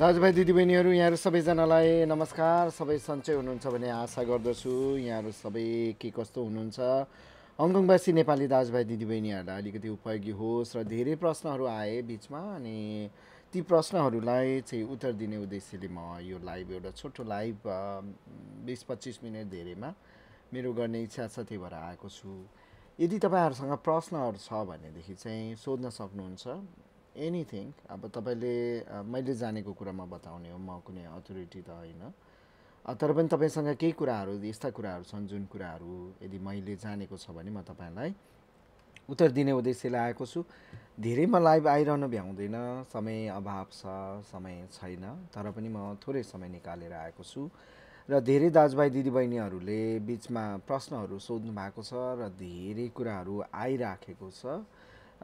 दाजुभाइ दिदीबहिनीहरू यहाँहरू सबैजनालाई नमस्कार सबै सन्चै हुनुहुन्छ भन्ने आशा गर्दछु यहाँहरू सबै के कस्तो हुनुहुन्छ हङकङवासी नेपाली दाजुभाइ दिदीबहिनीहरूलाई अलिकति उपयोगी होस् र धेरै प्रश्नहरू आए बिचमा अनि ती प्रश्नहरूलाई चाहिँ उत्तर दिने उद्देश्यले म यो लाइभ एउटा छोटो लाइभ बिस पच्चिस मिनट धेरैमा मेरो गर्ने इच्छा छ त्यही भएर आएको छु यदि तपाईँहरूसँग प्रश्नहरू छ भनेदेखि चाहिँ सोध्न सक्नुहुन्छ एनिथिङ अब तपाईँले मैले जानेको कुरामा बताउने हो म कुनै अथोरिटी त होइन तर पनि तपाईँसँग केही कुराहरू यस्ता कुराहरू छन् जुन कुराहरू यदि मैले जानेको छ भने म तपाईँलाई उत्तर दिने उद्देश्यले आएको छु धेरै म लाइभ आइरहनु भ्याउँदैन समय अभाव छ समय छैन तर पनि म थोरै समय निकालेर आएको छु र धेरै दाजुभाइ दिदीबहिनीहरूले बिचमा प्रश्नहरू सोध्नु भएको छ र धेरै कुराहरू आइराखेको छ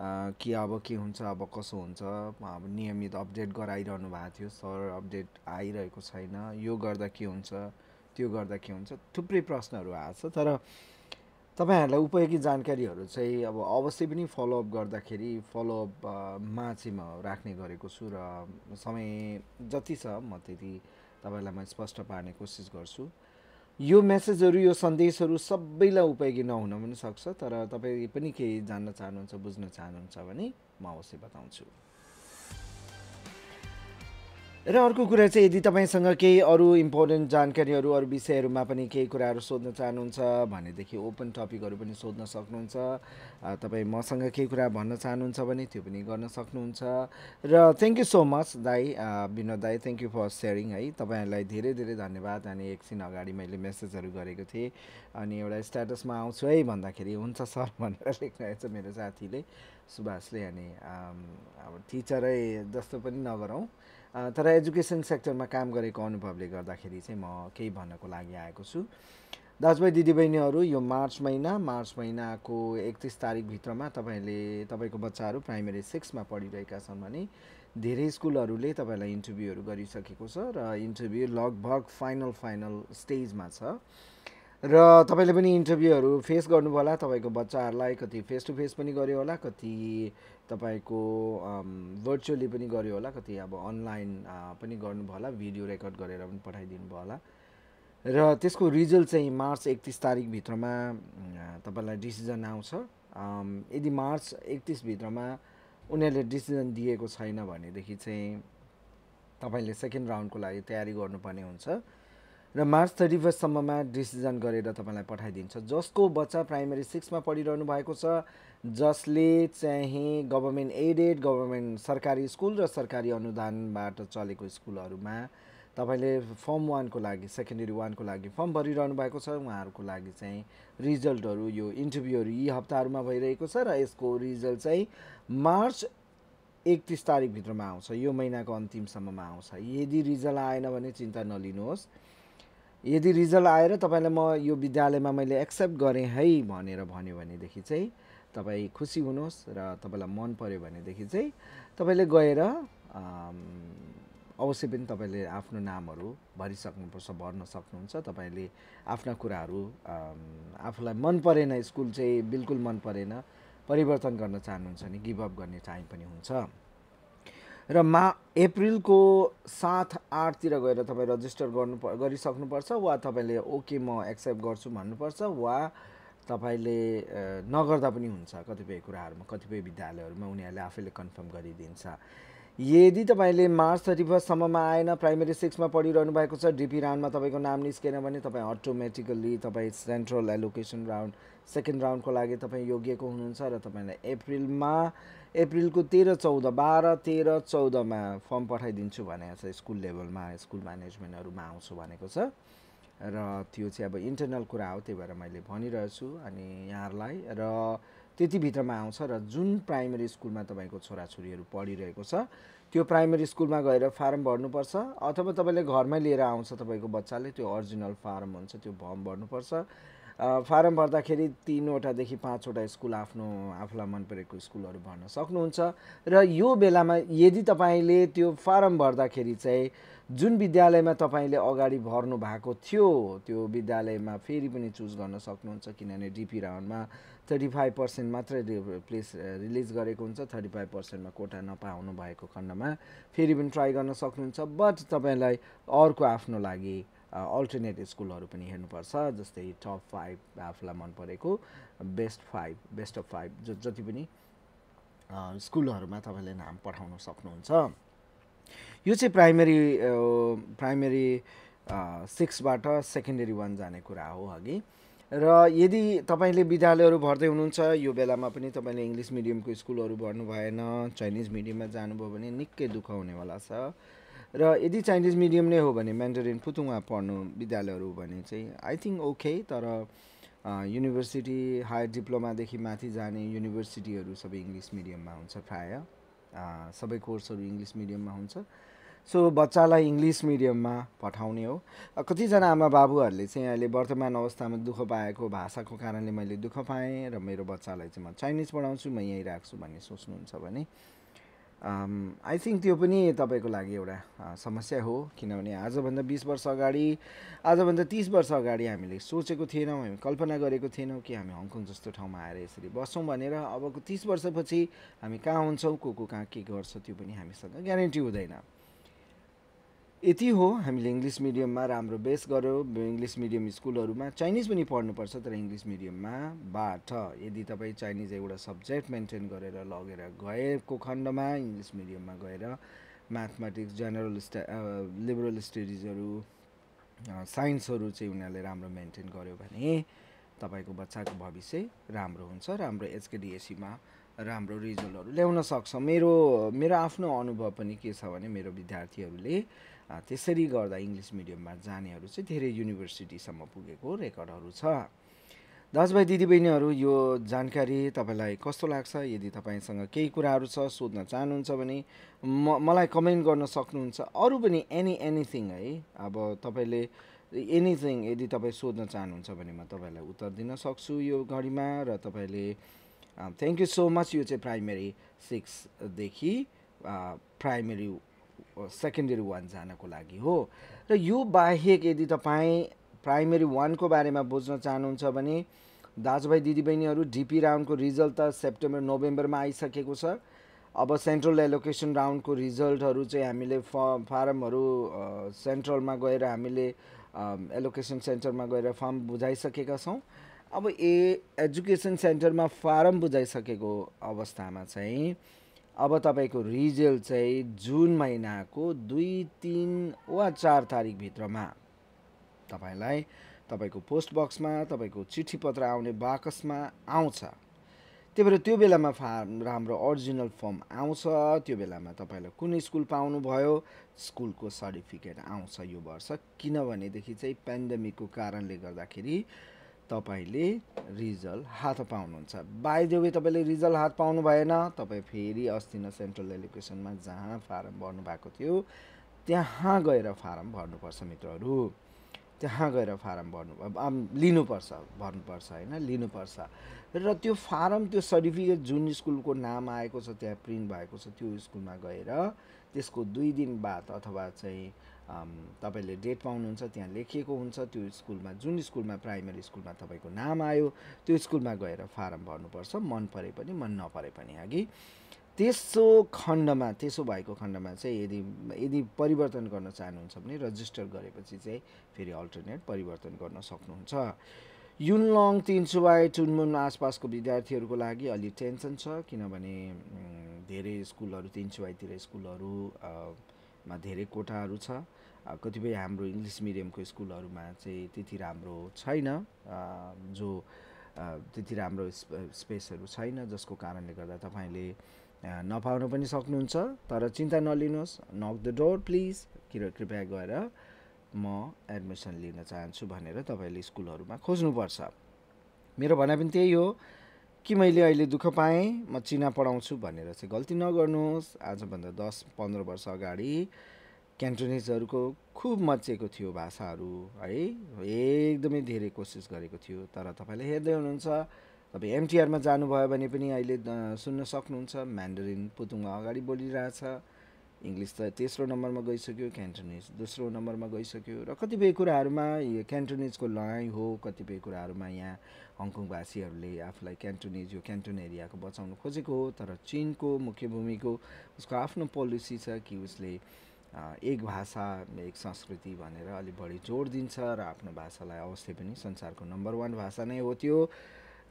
कि अब के हुन्छ अब कसो हुन्छ अब नियमित अपडेट गराइरहनु भएको थियो सर अपडेट आइरहेको छैन यो गर्दा के हुन्छ त्यो गर्दा के हुन्छ थुप्रै प्रश्नहरू आएको छ तर तपाईँहरूलाई उपयोगी जानकारीहरू चाहिँ अब अवश्य पनि फलोअप गर्दाखेरि फलोअपमा चाहिँ म राख्ने गरेको छु र समय जति छ म त्यति तपाईँलाई म स्पष्ट पार्ने कोसिस गर्छु यो मेसेजहरू यो सन्देशहरू सबैलाई उपयोगी नहुन पनि सक्छ तर तपाईँ पनि केही जान्न चाहनुहुन्छ बुझ्न चाहनुहुन्छ भने म अवश्य बताउँछु र अर्को कुरा चाहिँ यदि तपाईँसँग केही अरू इम्पोर्टेन्ट जानकारीहरू अरू विषयहरूमा पनि केही कुराहरू सोध्न चाहनुहुन्छ भनेदेखि ओपन टपिकहरू पनि सोध्न सक्नुहुन्छ तपाईँ मसँग केही कुरा भन्न चाहनुहुन्छ भने त्यो पनि गर्न सक्नुहुन्छ र थ्याङ्क यू सो मच दाई विनोद दाई थ्याङ्क यू फर सेयरिङ है तपाईँहरूलाई धेरै धेरै धन्यवाद अनि एकछिन अगाडि मैले मेसेजहरू गरेको थिएँ अनि एउटा स्ट्याटसमा आउँछु है भन्दाखेरि हुन्छ सर भनेर छ मेरो साथीले सुभाषले अनि अब टिचरै जस्तो पनि नगरौँ तर एजुकेसन सेक्टरमा काम गरेको अनुभवले गर्दाखेरि चाहिँ म केही भन्नको लागि आएको छु दाजुभाइ दिदीबहिनीहरू यो मार्च महिना मार्च महिनाको एकतिस तारिकभित्रमा तपाईँले तपाईँको बच्चाहरू प्राइमेरी सिक्समा पढिरहेका छन् भने धेरै स्कुलहरूले तपाईँलाई इन्टरभ्यूहरू गरिसकेको छ र इन्टरभ्यू लगभग फाइनल फाइनल स्टेजमा छ र तपाईँले पनि इन्टरभ्यूहरू फेस गर्नु होला तपाईँको बच्चाहरूलाई कति फेस टु फेस पनि गऱ्यो होला कति तपाईँको भर्चुअली पनि गऱ्यो होला कति अब अनलाइन पनि गर्नुभयो होला भिडियो रेकर्ड गरेर पनि पठाइदिनु भयो होला र त्यसको रिजल्ट चाहिँ मार्च एकतिस तारिकभित्रमा तपाईँलाई डिसिजन आउँछ यदि मार्च एकतिसभित्रमा उनीहरूले डिसिजन दिएको छैन भनेदेखि चाहिँ तपाईँले सेकेन्ड राउन्डको लागि तयारी गर्नुपर्ने हुन्छ र मार्च थर्टी फर्स्टसम्ममा डिसिजन गरेर तपाईँलाई पठाइदिन्छ जसको बच्चा प्राइमेरी सिक्समा पढिरहनु भएको छ जसले चाहिँ गभर्मेन्ट एडेड गभर्मेन्ट सरकारी स्कुल र सरकारी अनुदानबाट चलेको स्कुलहरूमा तपाईँले फर्म वानको लागि सेकेन्डरी वानको लागि फर्म भरिरहनु भएको छ उहाँहरूको लागि चाहिँ रिजल्टहरू यो इन्टरभ्यूहरू यी हप्ताहरूमा भइरहेको छ र यसको रिजल्ट चाहिँ मार्च एकतिस तारिकभित्रमा आउँछ यो महिनाको अन्तिमसम्ममा आउँछ यदि रिजल्ट आएन भने चिन्ता नलिनुहोस् यदि रिजल्ट आएर तपाईँलाई म यो विद्यालयमा मैले एक्सेप्ट गरेँ है भनेर भन्यो भनेदेखि चाहिँ तपाईँ खुसी हुनुहोस् र तपाईँलाई मन पऱ्यो भनेदेखि चाहिँ तपाईँले गएर अवश्य पनि तपाईँले आफ्नो नामहरू भरिसक्नुपर्छ भर्न सक्नुहुन्छ तपाईँले आफ्ना कुराहरू आफूलाई मन परेन स्कुल चाहिँ बिल्कुल मन परेन परिवर्तन गर्न चाहनुहुन्छ भने गिभअप गर्ने टाइम पनि हुन्छ र मा अप्रिलको सात आठतिर गएर तपाईँ रजिस्टर गर्नु गरिसक्नुपर्छ वा तपाईँले ओके म एक्सेप्ट गर्छु भन्नुपर्छ वा तपाईँले नगर्दा पनि हुन्छ कतिपय कुराहरूमा कतिपय विद्यालयहरूमा उनीहरूले आफैले कन्फर्म गरिदिन्छ यदि तपाईँले मार्च थर्टी फर्स्टसम्ममा आएन प्राइमेरी सिक्समा पढिरहनु भएको छ डिपी राउन्डमा तपाईँको नाम निस्केन भने तपाईँ अटोमेटिकल्ली तपाईँ सेन्ट्रल एलोकेसन राउन्ड सेकेन्ड राउन्डको लागि तपाईँ योग्यको हुनुहुन्छ र तपाईँलाई अप्रिलमा अप्रिलको तेह्र चौध बाह्र तेह्र चौधमा फर्म पठाइदिन्छु भनेको छ स्कुल लेभलमा स्कुल म्यानेजमेन्टहरूमा आउँछु भनेको छ र त्यो चाहिँ अब इन्टरनल कुरा हो त्यही भएर मैले भनिरहेछु अनि यहाँहरूलाई र त्यतिभित्रमा आउँछ र जुन प्राइमेरी स्कुलमा तपाईँको छोराछोरीहरू पढिरहेको छ त्यो प्राइमेरी स्कुलमा गएर फारम भर्नुपर्छ अथवा तपाईँले घरमै लिएर आउँछ तपाईँको बच्चाले त्यो अरिजिनल फारम हुन्छ त्यो फर्म भर्नुपर्छ फारम भर्दाखेरि तिनवटादेखि पाँचवटा स्कुल आफ्नो आफूलाई मन परेको स्कुलहरू भर्न सक्नुहुन्छ र यो बेलामा यदि तपाईँले त्यो फारम भर्दाखेरि चाहिँ जुन विद्यालयमा तपाईँले अगाडि भर्नु भएको थियो त्यो विद्यालयमा फेरि पनि चुज गर्न सक्नुहुन्छ किनभने डिपी राउन्डमा थर्टी फाइभ पर्सेन्ट मात्रै प्लेस रिलिज गरेको हुन्छ थर्टी फाइभ पर्सेन्टमा कोटा नपाउनु भएको खण्डमा फेरि पनि ट्राई गर्न सक्नुहुन्छ बट तपाईँलाई अर्को आफ्नो लागि अल्टरनेट स्कुलहरू पनि हेर्नुपर्छ जस्तै टप फाइभ आफूलाई मन परेको best five best of five जो जति पनि स्कुलहरूमा तपाईँले नाम पठाउन सक्नुहुन्छ यो चाहिँ प्राइमेरी प्राइमेरी सिक्सबाट सेकेन्डरी वान जाने कुरा हो अघि र यदि तपाईँले विद्यालयहरू भर्दै हुनुहुन्छ यो बेलामा पनि तपाईँले इङ्ग्लिस मिडियमको स्कुलहरू भर्नु भएन चाइनिज मिडियममा जानुभयो भने निकै दुःख हुनेवाला छ र यदि चाइनिज मिडियम नै हो भने म्यान्डरिन फुतुङमा पढ्नु विद्यालयहरू भने चाहिँ आई थिङ्क ओके तर युनिभर्सिटी हायर डिप्लोमादेखि माथि जाने युनिभर्सिटीहरू सबै इङ्ग्लिस मिडियममा हुन्छ प्रायः सबै कोर्सहरू इङ्ग्लिस मिडियममा हुन्छ सो बच्चालाई इङ्ग्लिस मिडियममा पठाउने हो कतिजना आमा बाबुहरूले चाहिँ अहिले वर्तमान अवस्थामा दुःख पाएको भाषाको कारणले मैले दुःख पाएँ र मेरो बच्चालाई चाहिँ म चाइनिज पढाउँछु म यहीँ राख्छु भन्ने सोच्नुहुन्छ भने आई थिङ्क त्यो पनि तपाईँको लागि एउटा समस्या हो किनभने आजभन्दा बिस वर्ष अगाडि आजभन्दा तिस वर्ष अगाडि हामीले सोचेको थिएनौँ हामी कल्पना गरेको थिएनौँ कि हामी हङकङ जस्तो ठाउँमा आएर यसरी बस्छौँ भनेर अबको तिस वर्षपछि हामी कहाँ हुन्छौँ को को कहाँ के गर्छ त्यो पनि हामीसँग ग्यारेन्टी हुँदैन यति हो हामीले इङ्ग्लिस मिडियममा राम्रो बेस गऱ्यो इङ्ग्लिस मिडियम स्कुलहरूमा चाइनिज पनि पढ्नुपर्छ तर इङ्ग्लिस मिडियममा बाट यदि तपाईँ चाइनिज एउटा सब्जेक्ट मेन्टेन गरेर लगेर गएको खण्डमा इङ्ग्लिस मिडियममा गएर म्याथमेटिक्स जेनरल स्टा लिबरल स्टडिजहरू साइन्सहरू चाहिँ उनीहरूले राम्रो मेन्टेन गर्यो भने तपाईँको बच्चाको भविष्य राम्रो हुन्छ राम्रो एचकेडिएसीमा राम्रो रिजल्टहरू ल्याउन सक्छ मेरो मेरो आफ्नो अनुभव पनि के छ भने मेरो विद्यार्थीहरूले त्यसरी गर्दा इङ्ग्लिस मिडियममा जानेहरू चाहिँ धेरै युनिभर्सिटीसम्म पुगेको रेकर्डहरू छ दाजुभाइ दिदीबहिनीहरू यो जानकारी तपाईँलाई कस्तो लाग्छ यदि तपाईँसँग केही कुराहरू छ सोध्न चाहनुहुन्छ भने म मलाई कमेन्ट गर्न सक्नुहुन्छ अरू पनि एनी एनिथिङ है अब तपाईँले एनिथिङ यदि तपाईँ सोध्न चाहनुहुन्छ भने म तपाईँलाई उत्तर दिन सक्छु यो घडीमा र तपाईँले थ्याङ्क यू सो मच यो चाहिँ प्राइमेरी सिक्सदेखि प्राइमेरी सेकेन्डरी वान जानको लागि हो र यो बाहेक यदि तपाईँ प्राइमेरी वानको बारेमा बुझ्न चाहनुहुन्छ भने दाजुभाइ दिदीबहिनीहरू डिपी राउन्डको रिजल्ट त सेप्टेम्बर नोभेम्बरमा आइसकेको छ अब सेन्ट्रल एलोकेसन राउन्डको रिजल्टहरू चाहिँ हामीले फ फारमहरू सेन्ट्रलमा गएर हामीले एलोकेसन सेन्टरमा गएर फर्म बुझाइसकेका छौँ अब ए एजुकेसन सेन्टरमा फारम बुझाइसकेको अवस्थामा चाहिँ अब तपाईँको रिजल्ट चाहिँ जुन महिनाको दुई तिन वा चार तारिकभित्रमा तपाईँलाई तपाईँको पोस्ट बक्समा तपाईँको चिठी पत्र आउने बाकसमा आउँछ त्यही भएर त्यो बेलामा फार्म राम्रो ओरिजिनल फर्म आउँछ त्यो बेलामा तपाईँलाई कुन स्कुल पाउनुभयो स्कुलको सर्टिफिकेट आउँछ यो वर्ष किनभनेदेखि चाहिँ पेन्डेमिकको कारणले गर्दाखेरि तपाईँले रिजल्ट हात पाउनुहुन्छ बाई द तपाईँले रिजल्ट हात पाउनु भएन तपाईँ फेरि अस्ति नै सेन्ट्रल एलिकेसनमा जहाँ फारम भर्नु भएको थियो त्यहाँ गएर फारम भर्नुपर्छ मित्रहरू त्यहाँ गएर फारम भर्नु लिनुपर्छ भर्नुपर्छ होइन लिनुपर्छ र त्यो फारम त्यो सर्टिफिकेट जुन स्कुलको नाम आएको छ त्यहाँ प्रिन्ट भएको छ त्यो स्कुलमा गएर त्यसको दुई दिन बाद अथवा चाहिँ तपाईँले डेट पाउनुहुन्छ त्यहाँ लेखिएको हुन्छ त्यो स्कुलमा जुन स्कुलमा प्राइमेरी स्कुलमा तपाईँको नाम आयो त्यो स्कुलमा गएर फारम भर्नुपर्छ मन परे पनि मन नपरे पनि अघि त्यसो खण्डमा त्यसो भएको खण्डमा चाहिँ यदि यदि परिवर्तन गर्न चाहनुहुन्छ भने रजिस्टर गरेपछि चाहिँ फेरि अल्टरनेट परिवर्तन गर्न सक्नुहुन्छ युनलङ तिनसुवा चुनमुन आसपासको विद्यार्थीहरूको लागि अलि टेन्सन छ किनभने धेरै स्कुलहरू तिनसुवाईतिर स्कुलहरू मा धेरै कोटाहरू छ कतिपय हाम्रो इङ्ग्लिस मिडियमको स्कुलहरूमा चाहिँ त्यति राम्रो छैन जो त्यति राम्रो स्पेसहरू छैन जसको कारणले गर्दा तपाईँले नपाउन पनि सक्नुहुन्छ तर चिन्ता नलिनुहोस् नक द डोर प्लिज किन कृपया गएर म एडमिसन लिन चाहन्छु भनेर तपाईँले स्कुलहरूमा खोज्नुपर्छ मेरो भनाइ पनि त्यही हो कि मैले अहिले दुःख पाएँ म चिना पढाउँछु भनेर चाहिँ गल्ती नगर्नुहोस् आजभन्दा दस पन्ध्र वर्ष अगाडि क्यान्टोनिजहरूको खुब मचेको थियो भाषाहरू है एकदमै धेरै कोसिस गरेको थियो तर तपाईँले हेर्दै हुनुहुन्छ तपाईँ एमटिआरमा जानुभयो भने पनि अहिले सुन्न सक्नुहुन्छ म्यान्डरिन पुतुङ अगाडि बोलिरहेछ इङ्ग्लिस त तेस्रो नम्बरमा गइसक्यो क्यान्टोनिज दोस्रो नम्बरमा गइसक्यो र कतिपय कुराहरूमा यो क्यान्टोनिजको लडाइँ हो कतिपय कुराहरूमा यहाँ हङकङ हङकङवासीहरूले आफूलाई क्यान्टोनिज यो क्यान्टोन एरियाको बचाउन खोजेको हो तर चिनको मुख्य भूमिको उसको आफ्नो पोलिसी छ कि उसले एक भाषा एक संस्कृति भनेर अलिक बढी जोड दिन्छ र आफ्नो भाषालाई अवश्य पनि संसारको नम्बर वान भाषा नै हो त्यो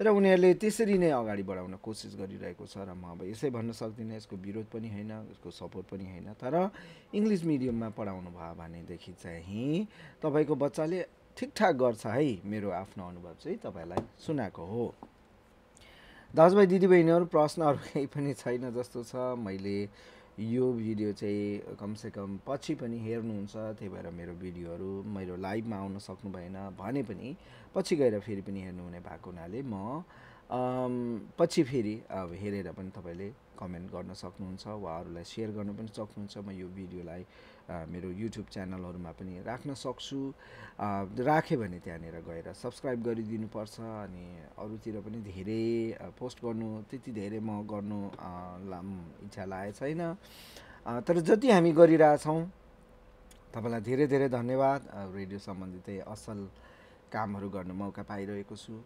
र उनीहरूले त्यसरी नै अगाडि बढाउन कोसिस गरिरहेको छ र म अब यसै भन्न सक्दिनँ यसको विरोध पनि होइन यसको सपोर्ट पनि होइन तर इङ्ग्लिस मिडियममा पढाउनु भयो भनेदेखि चाहिँ तपाईँको बच्चाले ठिकठाक गर्छ है मेरो आफ्नो अनुभव चाहिँ तपाईँलाई सुनाएको हो दाजुभाइ दिदीबहिनीहरू प्रश्नहरू केही पनि छैन जस्तो छ मैले यो भिडियो चाहिँ कमसेकम पछि पनि हेर्नुहुन्छ त्यही भएर मेरो भिडियोहरू मेरो लाइभमा आउन सक्नु भएन भने पनि पछि गएर फेरि पनि हेर्नुहुने भएको हुनाले म पछि फेरि अब हेरेर पनि तपाईँले कमेन्ट गर्न सक्नुहुन्छ वा अरूलाई सेयर गर्न पनि सक्नुहुन्छ म यो भिडियोलाई मेरो युट्युब च्यानलहरूमा पनि राख्न सक्छु राखेँ भने त्यहाँनिर गएर सब्सक्राइब गरिदिनुपर्छ अनि अरूतिर पनि धेरै पोस्ट गर्नु त्यति धेरै म गर्नु इच्छा लागेको छैन तर जति हामी गरिरहेछौँ तपाईँलाई धेरै धेरै धन्यवाद रेडियो सम्बन्धित असल कामहरू गर्ने मौका पाइरहेको छु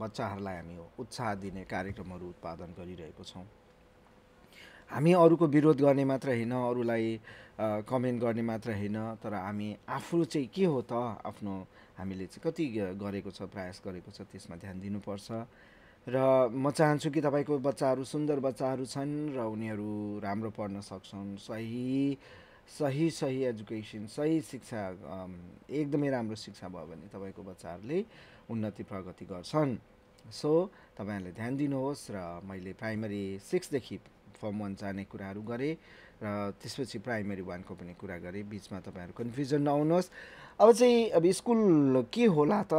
बच्चाहरूलाई हामी उत्साह दिने कार्यक्रमहरू उत्पादन गरिरहेको छौँ हामी अरूको विरोध गर्ने मात्र होइन अरूलाई कमेन्ट गर्ने मात्र होइन तर हामी आफू चाहिँ के हो त आफ्नो हामीले चाहिँ कति गरेको छ प्रयास गरेको छ त्यसमा ध्यान दिनुपर्छ र म चाहन्छु कि तपाईँको बच्चाहरू सुन्दर बच्चाहरू छन् र उनीहरू राम्रो पढ्न सक्छन् सही सही सही एजुकेसन सही शिक्षा एकदमै राम्रो शिक्षा भयो भने तपाईँको बच्चाहरूले उन्नति प्रगति गर्छन् सो so, तपाईँहरूले ध्यान दिनुहोस् र मैले प्राइमरी सिक्सदेखि फर्म वान जाने कुराहरू गरेँ र त्यसपछि प्राइमेरी वानको पनि कुरा गरेँ बिचमा तपाईँहरू कन्फ्युजन नआउनुहोस् अब चाहिँ अब स्कुल के होला त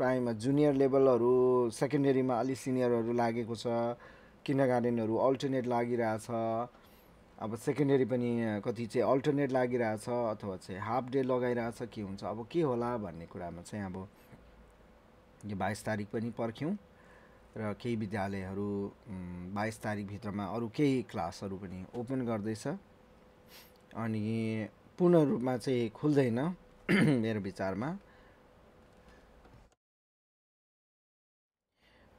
प्रायमा जुनियर लेभलहरू सेकेन्डरीमा अलि सिनियरहरू लागेको छ किन्डर गार्डनहरू अल्टरनेट लागिरहेछ अब सेकेन्डरी पनि कति चाहिँ अल्टरनेट लागिरहेछ अथवा चाहिँ हाफ डे लगाइरहेछ के हुन्छ अब के होला भन्ने कुरामा चाहिँ अब यो बाइस तारिक पनि पर्ख्यौँ र केही विद्यालयहरू बाइस तारिकभित्रमा अरू केही क्लासहरू पनि ओपन गर्दैछ अनि पूर्ण रूपमा चाहिँ खुल्दैन मेरो विचारमा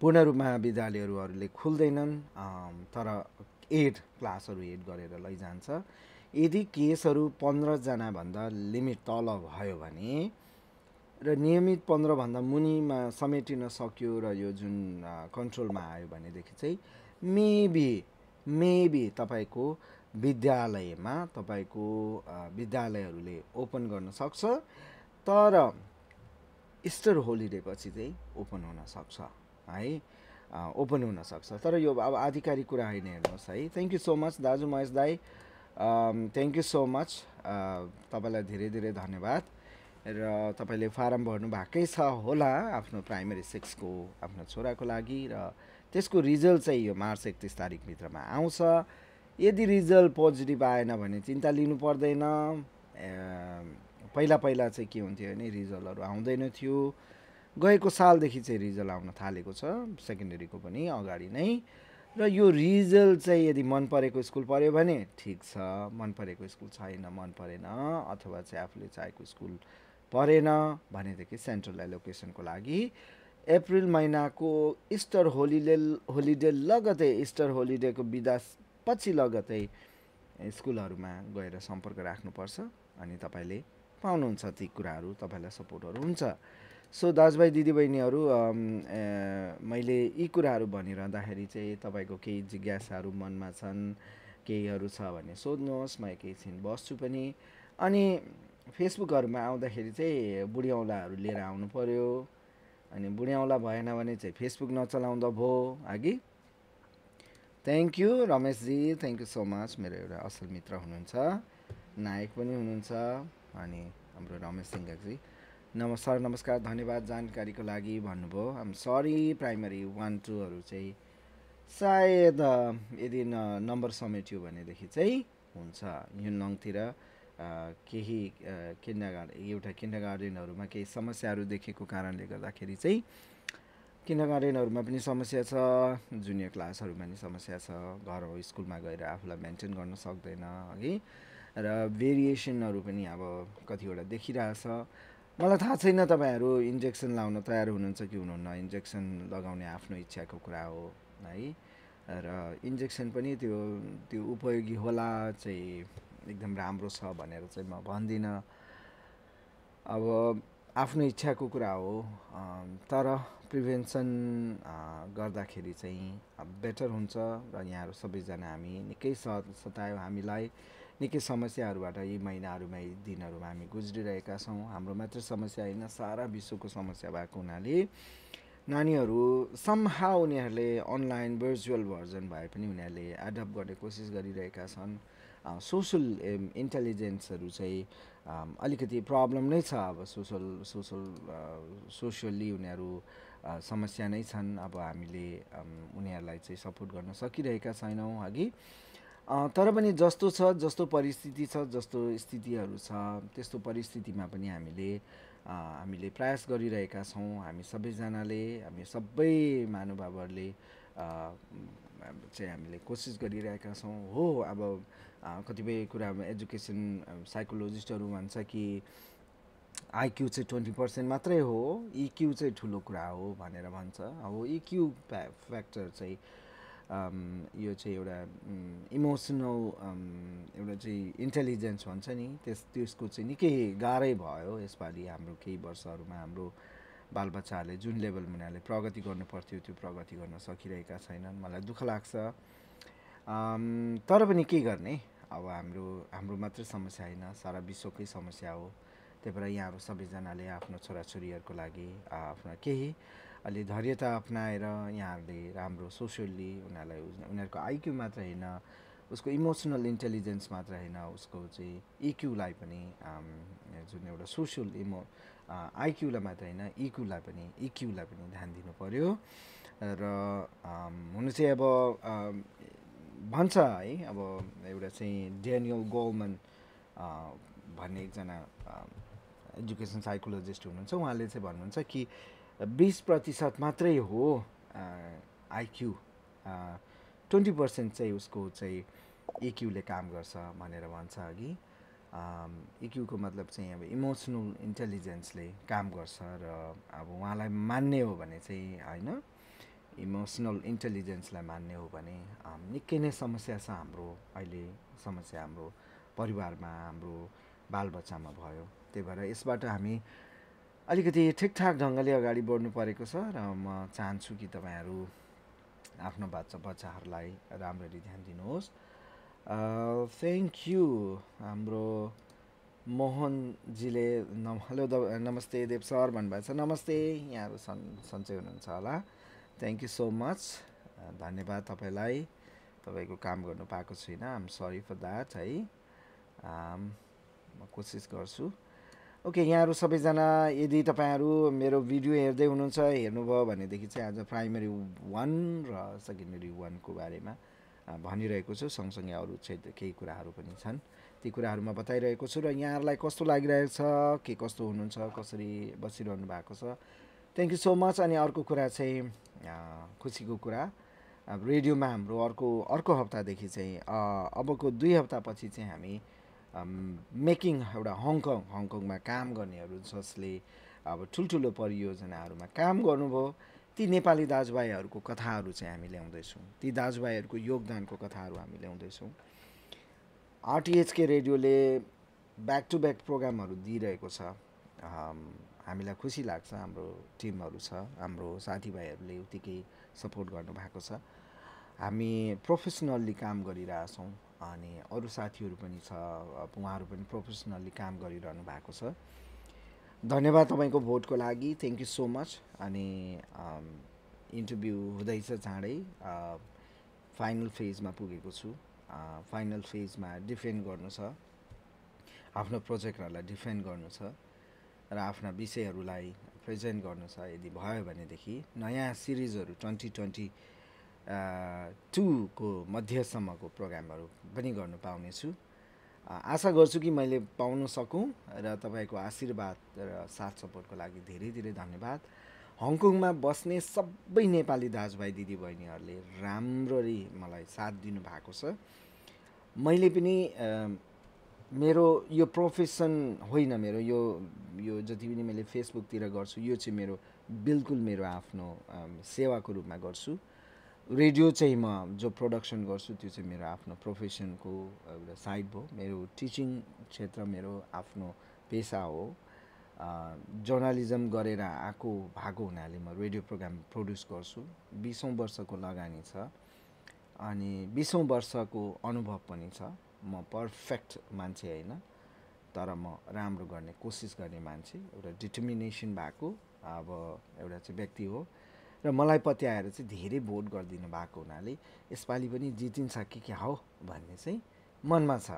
पूर्ण रूपमा विद्यालयहरूले खुल्दैनन् तर एड क्लासहरू एड गरेर लैजान्छ यदि केसहरू पन्ध्रजनाभन्दा लिमिट तल भयो भने र नियमित पन्ध्रभन्दा मुनिमा समेटिन सक्यो र यो जुन कन्ट्रोलमा आयो भनेदेखि चाहिँ मेबी मेबी तपाईँको विद्यालयमा तपाईँको विद्यालयहरूले ओपन गर्न सक्छ तर इस्टर होलिडेपछि चाहिँ ओपन हुन सक्छ है ओपन हुन सक्छ तर यो अब आधिकारिक कुरा होइन हेर्नुहोस् है थ्याङ्क यू सो मच दाजु महेश दाई थ्याङ्क यू सो मच तपाईँलाई धेरै धेरै धन्यवाद र तपाईँले फारम भर्नु भएकै छ होला आफ्नो प्राइमेरी सिक्सको आफ्नो छोराको लागि र त्यसको रिजल्ट चाहिँ यो मार्च एकतिस तारिकभित्रमा आउँछ यदि रिजल्ट पोजिटिभ आएन भने चिन्ता लिनु पर्दैन पहिला पहिला चाहिँ के हुन्थ्यो भने रिजल्टहरू आउँदैन थियो गएको सालदेखि चाहिँ रिजल्ट आउन थालेको छ सेकेन्डरीको पनि अगाडि नै र यो रिजल्ट चाहिँ यदि मन परेको स्कुल पऱ्यो भने ठिक छ मन परेको स्कुल छैन मन परेन अथवा चाहिँ आफूले चाहेको स्कुल परेन भनेदेखि सेन्ट्रल एलोकेसनको लागि अप्रिल महिनाको इस्टर होलिडे होलिडे लगतै इस्टर होलिडेको बिदा पछि लगतै स्कुलहरूमा गएर सम्पर्क राख्नुपर्छ अनि तपाईँले पाउनुहुन्छ ती कुराहरू तपाईँलाई सपोर्टहरू हुन्छ सो दाजुभाइ दिदीबहिनीहरू मैले यी कुराहरू भनिरहँदाखेरि चाहिँ तपाईँको केही जिज्ञासाहरू मनमा छन् केहीहरू छ भने सोध्नुहोस् म एकैछिन बस्छु पनि अनि फेसबुकहरूमा आउँदाखेरि चाहिँ बुढी औँलाहरू लिएर आउनु पऱ्यो अनि बुढी औँला भएन भने चाहिँ फेसबुक नचलाउँदा भयो अघि थ्याङ्क यू रमेशजी थ्याङ्क यू सो मच मेरो एउटा असल मित्र हुनुहुन्छ नायक पनि हुनुहुन्छ अनि हाम्रो रमेश सिङ्गाजी नम सर नमस्कार धन्यवाद जानकारीको लागि भन्नुभयो आम सरी प्राइमरी वान टूहरू चाहिँ सायद यदि नम्बर समेट्यो भनेदेखि चाहिँ हुन्छ युनलङतिर केही किन्डर गार्डन एउटा किन्डर केही समस्याहरू देखेको कारणले गर्दाखेरि चाहिँ किन्डर गार्डनहरूमा पनि समस्या छ जुनियर क्लासहरूमा पनि समस्या छ घर हो स्कुलमा गएर आफूलाई मेन्टेन गर्न सक्दैन है र भेरिएसनहरू पनि अब कतिवटा देखिरहेछ मलाई थाहा छैन तपाईँहरू इन्जेक्सन लाउन तयार हुनुहुन्छ कि हुनुहुन्न इन्जेक्सन लगाउने आफ्नो इच्छाको कुरा हो है र इन्जेक्सन पनि त्यो त्यो उपयोगी होला चाहिँ एकदम राम्रो छ भनेर चाहिँ म भन्दिनँ अब आफ्नो इच्छाको कुरा हो तर प्रिभेन्सन गर्दाखेरि चाहिँ बेटर हुन्छ र यहाँहरू सबैजना हामी निकै स सतायो हामीलाई निकै समस्याहरूबाट यी महिनाहरूमा यी दिनहरूमा हामी गुज्रिरहेका छौँ हाम्रो मात्रै समस्या होइन सारा विश्वको समस्या भएको हुनाले नानीहरू सम्हा उनीहरूले अनलाइन भर्चुअल भर्जन भए पनि उनीहरूले एडप्ट गर्ने कोसिस गरिरहेका छन् सोसल इन्टेलिजेन्सहरू चाहिँ अलिकति प्रब्लम नै छ अब सोसल सोसल सोसियल्ली उनीहरू समस्या नै छन् अब हामीले उनीहरूलाई चाहिँ सपोर्ट गर्न सकिरहेका छैनौँ अघि तर पनि जस्तो छ जस्तो परिस्थिति छ जस्तो स्थितिहरू छ त्यस्तो परिस्थितिमा पनि हामीले हामीले प्रयास गरिरहेका छौँ हामी सबैजनाले हामी सबै महानुभावहरूले चाहिँ हामीले कोसिस गरिरहेका छौँ हो अब कतिपय कुरामा एजुकेसन साइकोलोजिस्टहरू भन्छ कि आइक्यू चाहिँ ट्वेन्टी पर्सेन्ट मात्रै हो इक्यू चाहिँ ठुलो कुरा हो भनेर भन्छ अब इक्यू फ्या फ्याक्टर चाहिँ यो चाहिँ एउटा इमोसनल एउटा चाहिँ इन्टेलिजेन्स भन्छ नि त्यस त्यसको चाहिँ निकै गाह्रै भयो यसपालि हाम्रो केही वर्षहरूमा हाम्रो बालबच्चाहरूले जुन लेभलमा उनीहरूले प्रगति गर्नुपर्थ्यो त्यो प्रगति गर्न सकिरहेका छैनन् मलाई दुःख लाग्छ तर पनि के गर्ने अब हाम्रो हाम्रो मात्रै समस्या होइन सारा विश्वकै समस्या हो त्यही भएर यहाँहरू सबैजनाले आफ्नो छोराछोरीहरूको लागि आफ्नो केही अलि धैर्यता अप्नाएर यहाँहरूले राम्रो सोसियल्ली उनीहरूलाई उनीहरूको आइक्यू मात्र होइन उसको इमोसनल इन्टेलिजेन्स मात्र होइन उसको चाहिँ इक्यूलाई पनि जुन एउटा सोसियल इमो आइक्यूलाई मात्र होइन इक्यूलाई पनि इक्यूलाई पनि ध्यान दिनु पऱ्यो र हुनु चाहिँ अब भन्छ है अब एउटा चाहिँ डेनियल गोलमन भन्ने एकजना एजुकेसन साइकोलोजिस्ट हुनुहुन्छ उहाँले चाहिँ भन्नुहुन्छ कि बिस प्रतिशत मात्रै हो आइक्यू ट्वेन्टी पर्सेन्ट चाहिँ उसको चाहिँ इक्युले काम गर्छ भनेर भन्छ अघि इक्युको मतलब चाहिँ अब इमोसनल इन्टेलिजेन्सले काम गर्छ र अब उहाँलाई मान्ने हो भने चाहिँ होइन इमोसनल इन्टेलिजेन्सलाई मान्ने हो भने निकै नै समस्या छ हाम्रो अहिले समस्या हाम्रो परिवारमा हाम्रो बालबच्चामा भयो त्यही भएर यसबाट हामी अलिकति ठिकठाक ढङ्गले अगाडि बढ्नु परेको छ र म चाहन्छु कि तपाईँहरू आफ्नो बच्चा बच्चाहरूलाई राम्ररी ध्यान दिनुहोस् थ्याङ्क यू हाम्रो मोहनजीले नम हेलो द नमस्ते देव सर भन्नुभएको छ नमस्ते यहाँहरू सन् सन्चै हुनुहुन्छ होला थ्याङ्क यू सो मच धन्यवाद तपाईँलाई तपाईँको काम गर्नु पाएको छुइनँ आम सरी फर द्याट है um, म कोसिस गर्छु ओके यहाँहरू सबैजना यदि तपाईँहरू मेरो भिडियो हेर्दै हुनुहुन्छ हेर्नुभयो भनेदेखि चाहिँ आज प्राइमेरी वान र सेकेन्डरी वानको बारेमा uh, भनिरहेको छु सँगसँगै अरू क्षेत्र केही कुराहरू पनि छन् ती कुराहरू म बताइरहेको छु र यहाँहरूलाई कस्तो लागिरहेको छ के कस्तो हुनुहुन्छ कसरी बसिरहनु भएको छ थ्याङ्क यू सो मच अनि अर्को कुरा चाहिँ खुसीको कुरा अब रेडियोमा हाम्रो अर्को अर्को हप्तादेखि चाहिँ अबको दुई हप्तापछि चाहिँ हामी मेकिङ एउटा हङकङ हङकङमा काम गर्नेहरू जसले अब ठुल्ठुलो परियोजनाहरूमा काम गर्नुभयो ती नेपाली दाजुभाइहरूको कथाहरू चाहिँ हामी ल्याउँदैछौँ ती दाजुभाइहरूको योगदानको कथाहरू हामी ल्याउँदैछौँ आरटिएचके रेडियोले ब्याक टु ब्याक प्रोग्रामहरू दिइरहेको छ हामीलाई खुसी लाग्छ हाम्रो टिमहरू छ हाम्रो साथीभाइहरूले उत्तिकै सपोर्ट गर्नुभएको छ हामी प्रोफेसनल्ली काम गरिरहेछौँ अनि अरू साथीहरू पनि छ उहाँहरू पनि प्रोफेसनल्ली काम गरिरहनु भएको छ धन्यवाद तपाईँको भोटको लागि थ्याङ्क यू सो मच अनि इन्टरभ्यू हुँदैछ चाँडै फाइनल फेजमा पुगेको छु फाइनल फेजमा डिफेन्ड गर्नु छ आफ्नो प्रोजेक्टहरूलाई डिफेन्ड गर्नु छ र आफ्ना विषयहरूलाई प्रेजेन्ट गर्नु छ यदि भयो भनेदेखि नयाँ सिरिजहरू ट्वेन्टी ट्वेन्टी टूको मध्यसम्मको प्रोग्रामहरू पनि गर्नु पाउनेछु आशा गर्छु कि मैले पाउन सकौँ र तपाईँको आशीर्वाद र साथ सपोर्टको लागि धेरै धेरै धन्यवाद हङकङमा बस्ने सबै नेपाली दाजुभाइ दिदीबहिनीहरूले राम्ररी मलाई साथ दिनुभएको छ मैले पनि मेरो यो प्रोफेसन होइन मेरो यो यो जति पनि मैले फेसबुकतिर गर्छु यो चाहिँ मेरो बिल्कुल मेरो आफ्नो सेवाको रूपमा गर्छु रेडियो चाहिँ म जो प्रोडक्सन गर्छु त्यो चाहिँ मेरो आफ्नो प्रोफेसनको एउटा साइड भयो मेरो टिचिङ क्षेत्र मेरो आफ्नो पेसा हो जर्नालिजम गरेर आएको भएको हुनाले म रेडियो प्रोग्राम प्रड्युस गर्छु बिसौँ वर्षको लगानी छ अनि बिसौँ वर्षको अनुभव पनि छ म पर्फेक्ट मान्छे होइन तर म राम्रो गर्ने कोसिस गर्ने मान्छे एउटा डिटर्मिनेसन भएको अब एउटा चाहिँ व्यक्ति हो र मलाई पत्याएर चाहिँ धेरै भोट गरिदिनु भएको हुनाले यसपालि पनि जितिन्छ कि क्या हो भन्ने चाहिँ मनमा छ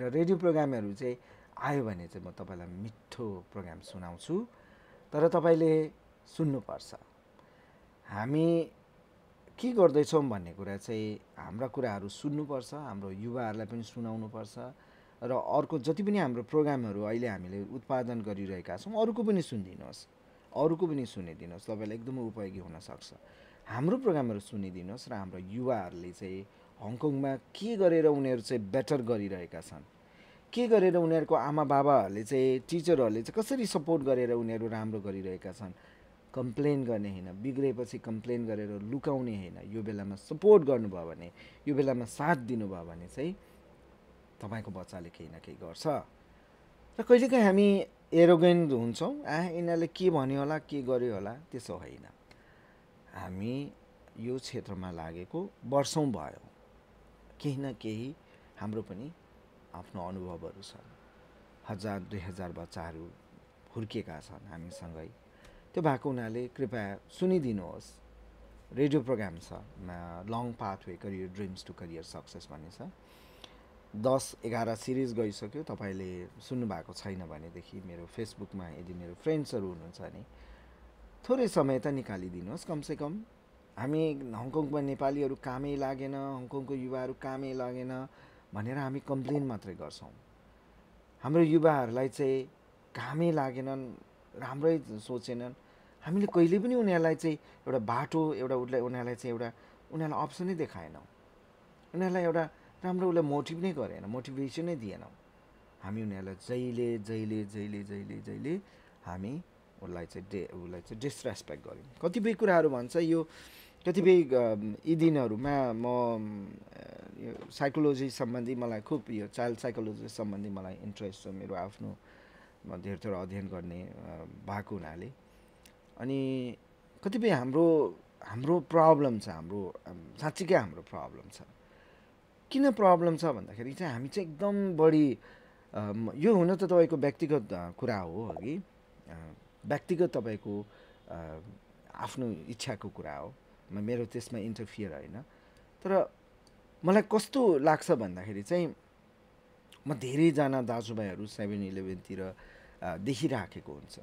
र रेडियो प्रोग्रामहरू चाहिँ आयो भने चाहिँ म तपाईँलाई मिठो प्रोग्राम सुनाउँछु तर तपाईँले सुन्नुपर्छ हामी के गर्दैछौँ भन्ने कुरा चाहिँ हाम्रा कुराहरू सुन्नुपर्छ हाम्रो युवाहरूलाई पनि सुनाउनुपर्छ र अर्को जति पनि हाम्रो प्रोग्रामहरू अहिले हामीले उत्पादन गरिरहेका छौँ अरूको पनि सुनिदिनुहोस् अरूको पनि सुनिदिनुहोस् तपाईँलाई एकदमै उपयोगी हुनसक्छ हाम्रो प्रोग्रामहरू सुनिदिनुहोस् र हाम्रो युवाहरूले चाहिँ हङकङमा के गरेर उनीहरू चाहिँ बेटर गरिरहेका छन् के गरेर उनीहरूको आमा बाबाहरूले चाहिँ टिचरहरूले चाहिँ कसरी सपोर्ट गरेर उनीहरू राम्रो गरिरहेका छन् कम्प्लेन गर्ने होइन बिग्रेपछि कम्प्लेन गरेर लुकाउने होइन यो बेलामा सपोर्ट गर्नुभयो भने यो बेलामा साथ दिनुभयो भने चाहिँ तपाईँको बच्चाले केही न केही गर्छ र कहिलेकाहीँ हामी एरोगेन्ट हुन्छौँ आ यिनीहरूले के भन्यो होला के गर्यो होला त्यसो होइन हामी यो क्षेत्रमा लागेको वर्षौँ भयो केही न केही हाम्रो पनि आफ्नो अनुभवहरू छन् हजार दुई हजार बच्चाहरू हुर्किएका छन् हामीसँगै त्यो भएको हुनाले कृपया सुनिदिनुहोस् रेडियो प्रोग्राम छ long pathway career dreams to career success भन्ने छ दस एघार सिरिज गइसक्यो तपाईँले सुन्नुभएको छैन भनेदेखि मेरो फेसबुकमा यदि मेरो फ्रेन्ड्सहरू हुनुहुन्छ भने थोरै समय त निकालिदिनुहोस् कमसेकम हामी हङकङमा नेपालीहरू कामै लागेन हङकङको युवाहरू कामै लागेन भनेर हामी कम्प्लेन मात्रै गर्छौँ हाम्रो युवाहरूलाई चाहिँ कामै लागेनन् राम्रै सोचेनन् हामीले कहिले पनि उनीहरूलाई चाहिँ एउटा बाटो एउटा उसलाई उनीहरूलाई चाहिँ एउटा उनीहरूलाई अप्सनै देखाएनौँ उनीहरूलाई एउटा राम्रो उसलाई मोटिभ नै गरेन मोटिभेसनै दिएनौँ हामी उनीहरूलाई जहिले जहिले जहिले जहिले जहिले हामी उसलाई चाहिँ डे उसलाई चाहिँ डिसरेस्पेक्ट गऱ्यौँ कतिपय कुराहरू भन्छ यो कतिपय यी दिनहरूमा म यो साइकोलोजी सम्बन्धी मलाई खुब यो चाइल्ड साइकोलोजी सम्बन्धी मलाई इन्ट्रेस्ट छ मेरो आफ्नो म धेरै अध्ययन गर्ने भएको हुनाले अनि कतिपय हाम्रो हाम्रो प्रब्लम छ हाम्रो साँच्चीकै हाम्रो प्रब्लम छ किन प्रब्लम छ भन्दाखेरि चाहिँ हामी चाहिँ एकदम बढी यो हुन त तपाईँको व्यक्तिगत कुरा हो अघि व्यक्तिगत तपाईँको आफ्नो इच्छाको कुरा हो मेरो त्यसमा इन्टरफियर होइन तर मलाई कस्तो लाग्छ भन्दाखेरि चाहिँ म धेरैजना दाजुभाइहरू सेभेन इलेभेनतिर देखिराखेको हुन्छ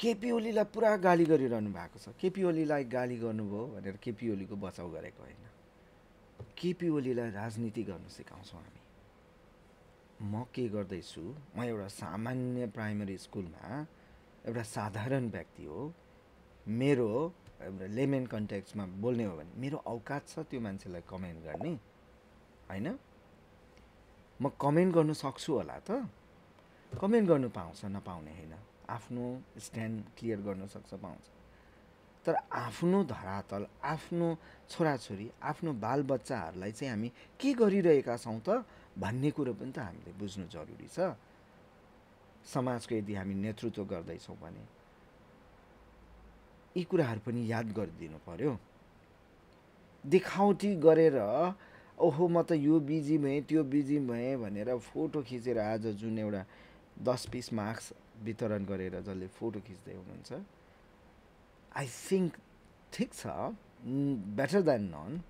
केपी ओलीलाई पुरा गाली गरिरहनु भएको छ केपी ओलीलाई गाली गर्नुभयो भनेर केपी ओलीको बचाउ गरेको होइन केपी ओलीलाई राजनीति गर्न सिकाउँछौँ हामी म के गर्दैछु म एउटा सामान्य प्राइमरी स्कुलमा एउटा साधारण व्यक्ति हो मेरो एउटा लेमेन कन्ट्याक्समा बोल्ने हो भने मेरो औकात छ त्यो मान्छेलाई कमेन्ट गर्ने होइन म कमेन्ट गर्नु सक्छु होला त कमेन्ट गर्नु पाउँछ नपाउने होइन आफ्नो स्ट्यान्ड क्लियर गर्न सक्छ पाउँछ तर आफ्नो धरातल आफ्नो छोराछोरी आफ्नो बालबच्चाहरूलाई चाहिँ हामी के गरिरहेका छौँ त भन्ने कुरो पनि त हामीले बुझ्नु जरुरी छ समाजको यदि हामी नेतृत्व गर्दैछौँ भने यी कुराहरू पनि याद गरिदिनु पर्यो देखाउटी गरेर ओहो म त यो बिजी भएँ त्यो बिजी भएँ भनेर फोटो खिचेर आज जुन एउटा दस पिस मार्क्स वितरण गरेर जसले फोटो खिच्दै हुनुहुन्छ आई थिङ्क ठिक छ बेटर देन नन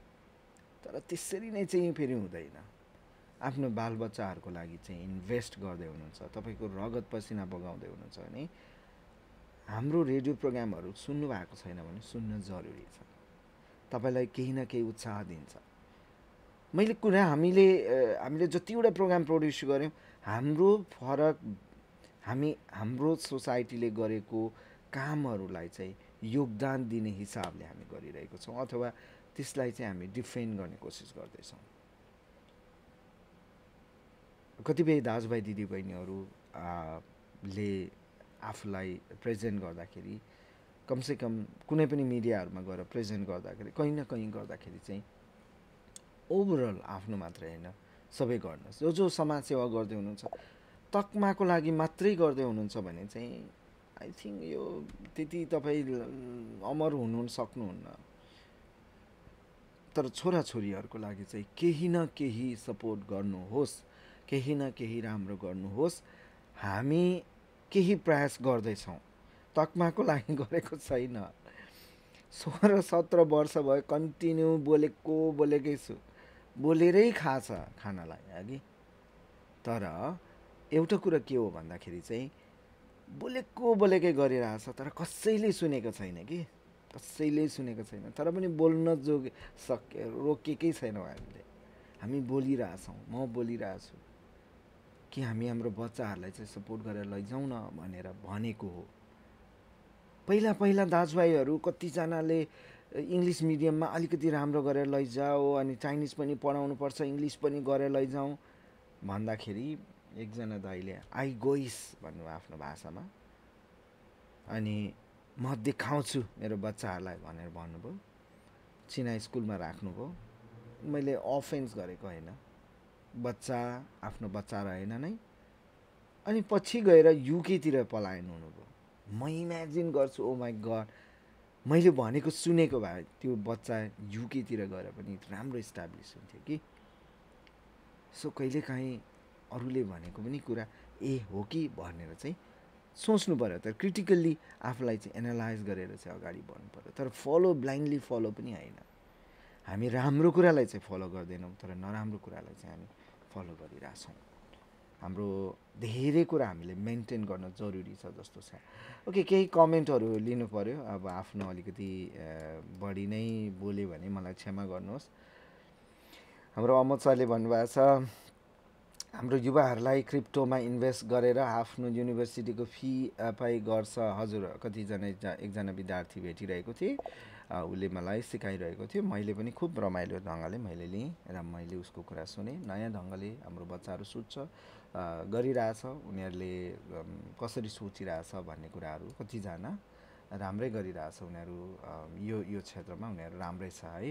तर त्यसरी नै चाहिँ फेरि हुँदैन आफ्नो बालबच्चाहरूको लागि चाहिँ इन्भेस्ट गर्दै हुनुहुन्छ तपाईँको रगत पसिना बगाउँदै हुनुहुन्छ भने हाम्रो रेडियो प्रोग्रामहरू सुन्नु भएको छैन भने सुन्न जरुरी छ तपाईँलाई केही न केही उत्साह दिन्छ मैले कुरा हामीले हामीले जतिवटा प्रोग्राम प्रड्युस गऱ्यौँ हाम्रो फरक हामी हाम्रो सोसाइटीले गरेको कामहरूलाई चाहिँ योगदान दिने हिसाबले हामी गरिरहेको छौँ अथवा त्यसलाई चाहिँ हामी डिफेन्ड गर्ने कोसिस गर्दैछौँ कतिपय दाजुभाइ ले आफूलाई प्रेजेन्ट गर्दाखेरि कमसेकम कुनै पनि मिडियाहरूमा गएर प्रेजेन्ट गर्दाखेरि कहीँ न कहीँ गर्दाखेरि चाहिँ ओभरअल आफ्नो मात्र होइन सबै गर्नुहोस् जो जो समाजसेवा गर्दै हुनुहुन्छ तकमाको लागि मात्रै गर्दै हुनुहुन्छ भने चाहिँ आई थिङ्क यो त्यति तपाईँ अमर हुनु सक्नुहुन्न तर छोराछोरीहरूको लागि चाहिँ केही न केही सपोर्ट गर्नुहोस् केही न केही राम्रो गर्नुहोस् हामी केही प्रयास गर्दैछौँ तकमाको लागि गरेको छैन सोह्र सत्र वर्ष भयो कन्टिन्यू बोलेको बोलेकै छु बोलेरै खाछ खानालाई अघि तर एउटा कुरा के हो भन्दाखेरि चाहिँ बोलेको बोलेकै गरिरहेछ तर कसैले सुनेको छैन कि कसैले सुनेको छैन तर पनि बोल्न जोगे सके रोकेकै छैनौँ हामीले हामी बोलिरहेछौँ म बोलिरहेछु कि हामी हाम्रो बच्चाहरूलाई चाहिँ सपोर्ट गरेर लैजाउँ न भनेर भनेको हो पहिला पहिला दाजुभाइहरू कतिजनाले इङ्ग्लिस मिडियममा अलिकति राम्रो गरेर लैजाऊ अनि चाइनिज पनि पढाउनुपर्छ इङ्ग्लिस पनि गरेर लैजाउँ भन्दाखेरि एकजना दाइले आई गोइस भन्नुभयो आफ्नो भाषामा अनि म देखाउँछु मेरो बच्चाहरूलाई भनेर भन्नुभयो चिना स्कुलमा राख्नुभयो मैले अफेन्स गरेको होइन बच्चा आफ्नो बच्चा रहेन नै अनि पछि गएर युकेतिर पलायन हुनुभयो म इमेजिन गर्छु ओ माई गड मैले भनेको सुनेको भए त्यो बच्चा युकेतिर गएर पनि राम्रो इस्टाब्लिस हुन्थ्यो कि सो कहिलेकाहीँ अरूले भनेको पनि कुरा ए हो कि भनेर चाहिँ सोच्नु पऱ्यो तर क्रिटिकल्ली आफूलाई चाहिँ एनालाइज गरेर चाहिँ अगाडि बढ्नु पऱ्यो तर फलो ब्लाइन्डली फलो पनि होइन हामी राम्रो कुरालाई चाहिँ फलो गर्दैनौँ तर नराम्रो कुरालाई चाहिँ हामी फलो गरिरहेछौँ हाम्रो धेरै कुरा हामीले मेन्टेन गर्न जरुरी छ जस्तो छ ओके केही कमेन्टहरू लिनु पऱ्यो अब आफ्नो अलिकति बढी नै बोल्यो भने मलाई क्षमा गर्नुहोस् हाम्रो अमत सरले भन्नुभएको छ हाम्रो युवाहरूलाई क्रिप्टोमा इन्भेस्ट गरेर आफ्नो युनिभर्सिटीको फी पाइ गर्छ हजुर कतिजना एकजना विद्यार्थी भेटिरहेको थिएँ उसले मलाई सिकाइरहेको थियो मैले पनि खुब रमाइलो ढङ्गले मैले लिएँ र मैले उसको कुरा सुने नयाँ ढङ्गले हाम्रो बच्चाहरू सुत्छ गरिरहेछ उनीहरूले कसरी सोचिरहेछ भन्ने कुराहरू कतिजना राम्रै गरिरहेछ उनीहरू यो यो क्षेत्रमा उनीहरू राम्रै छ है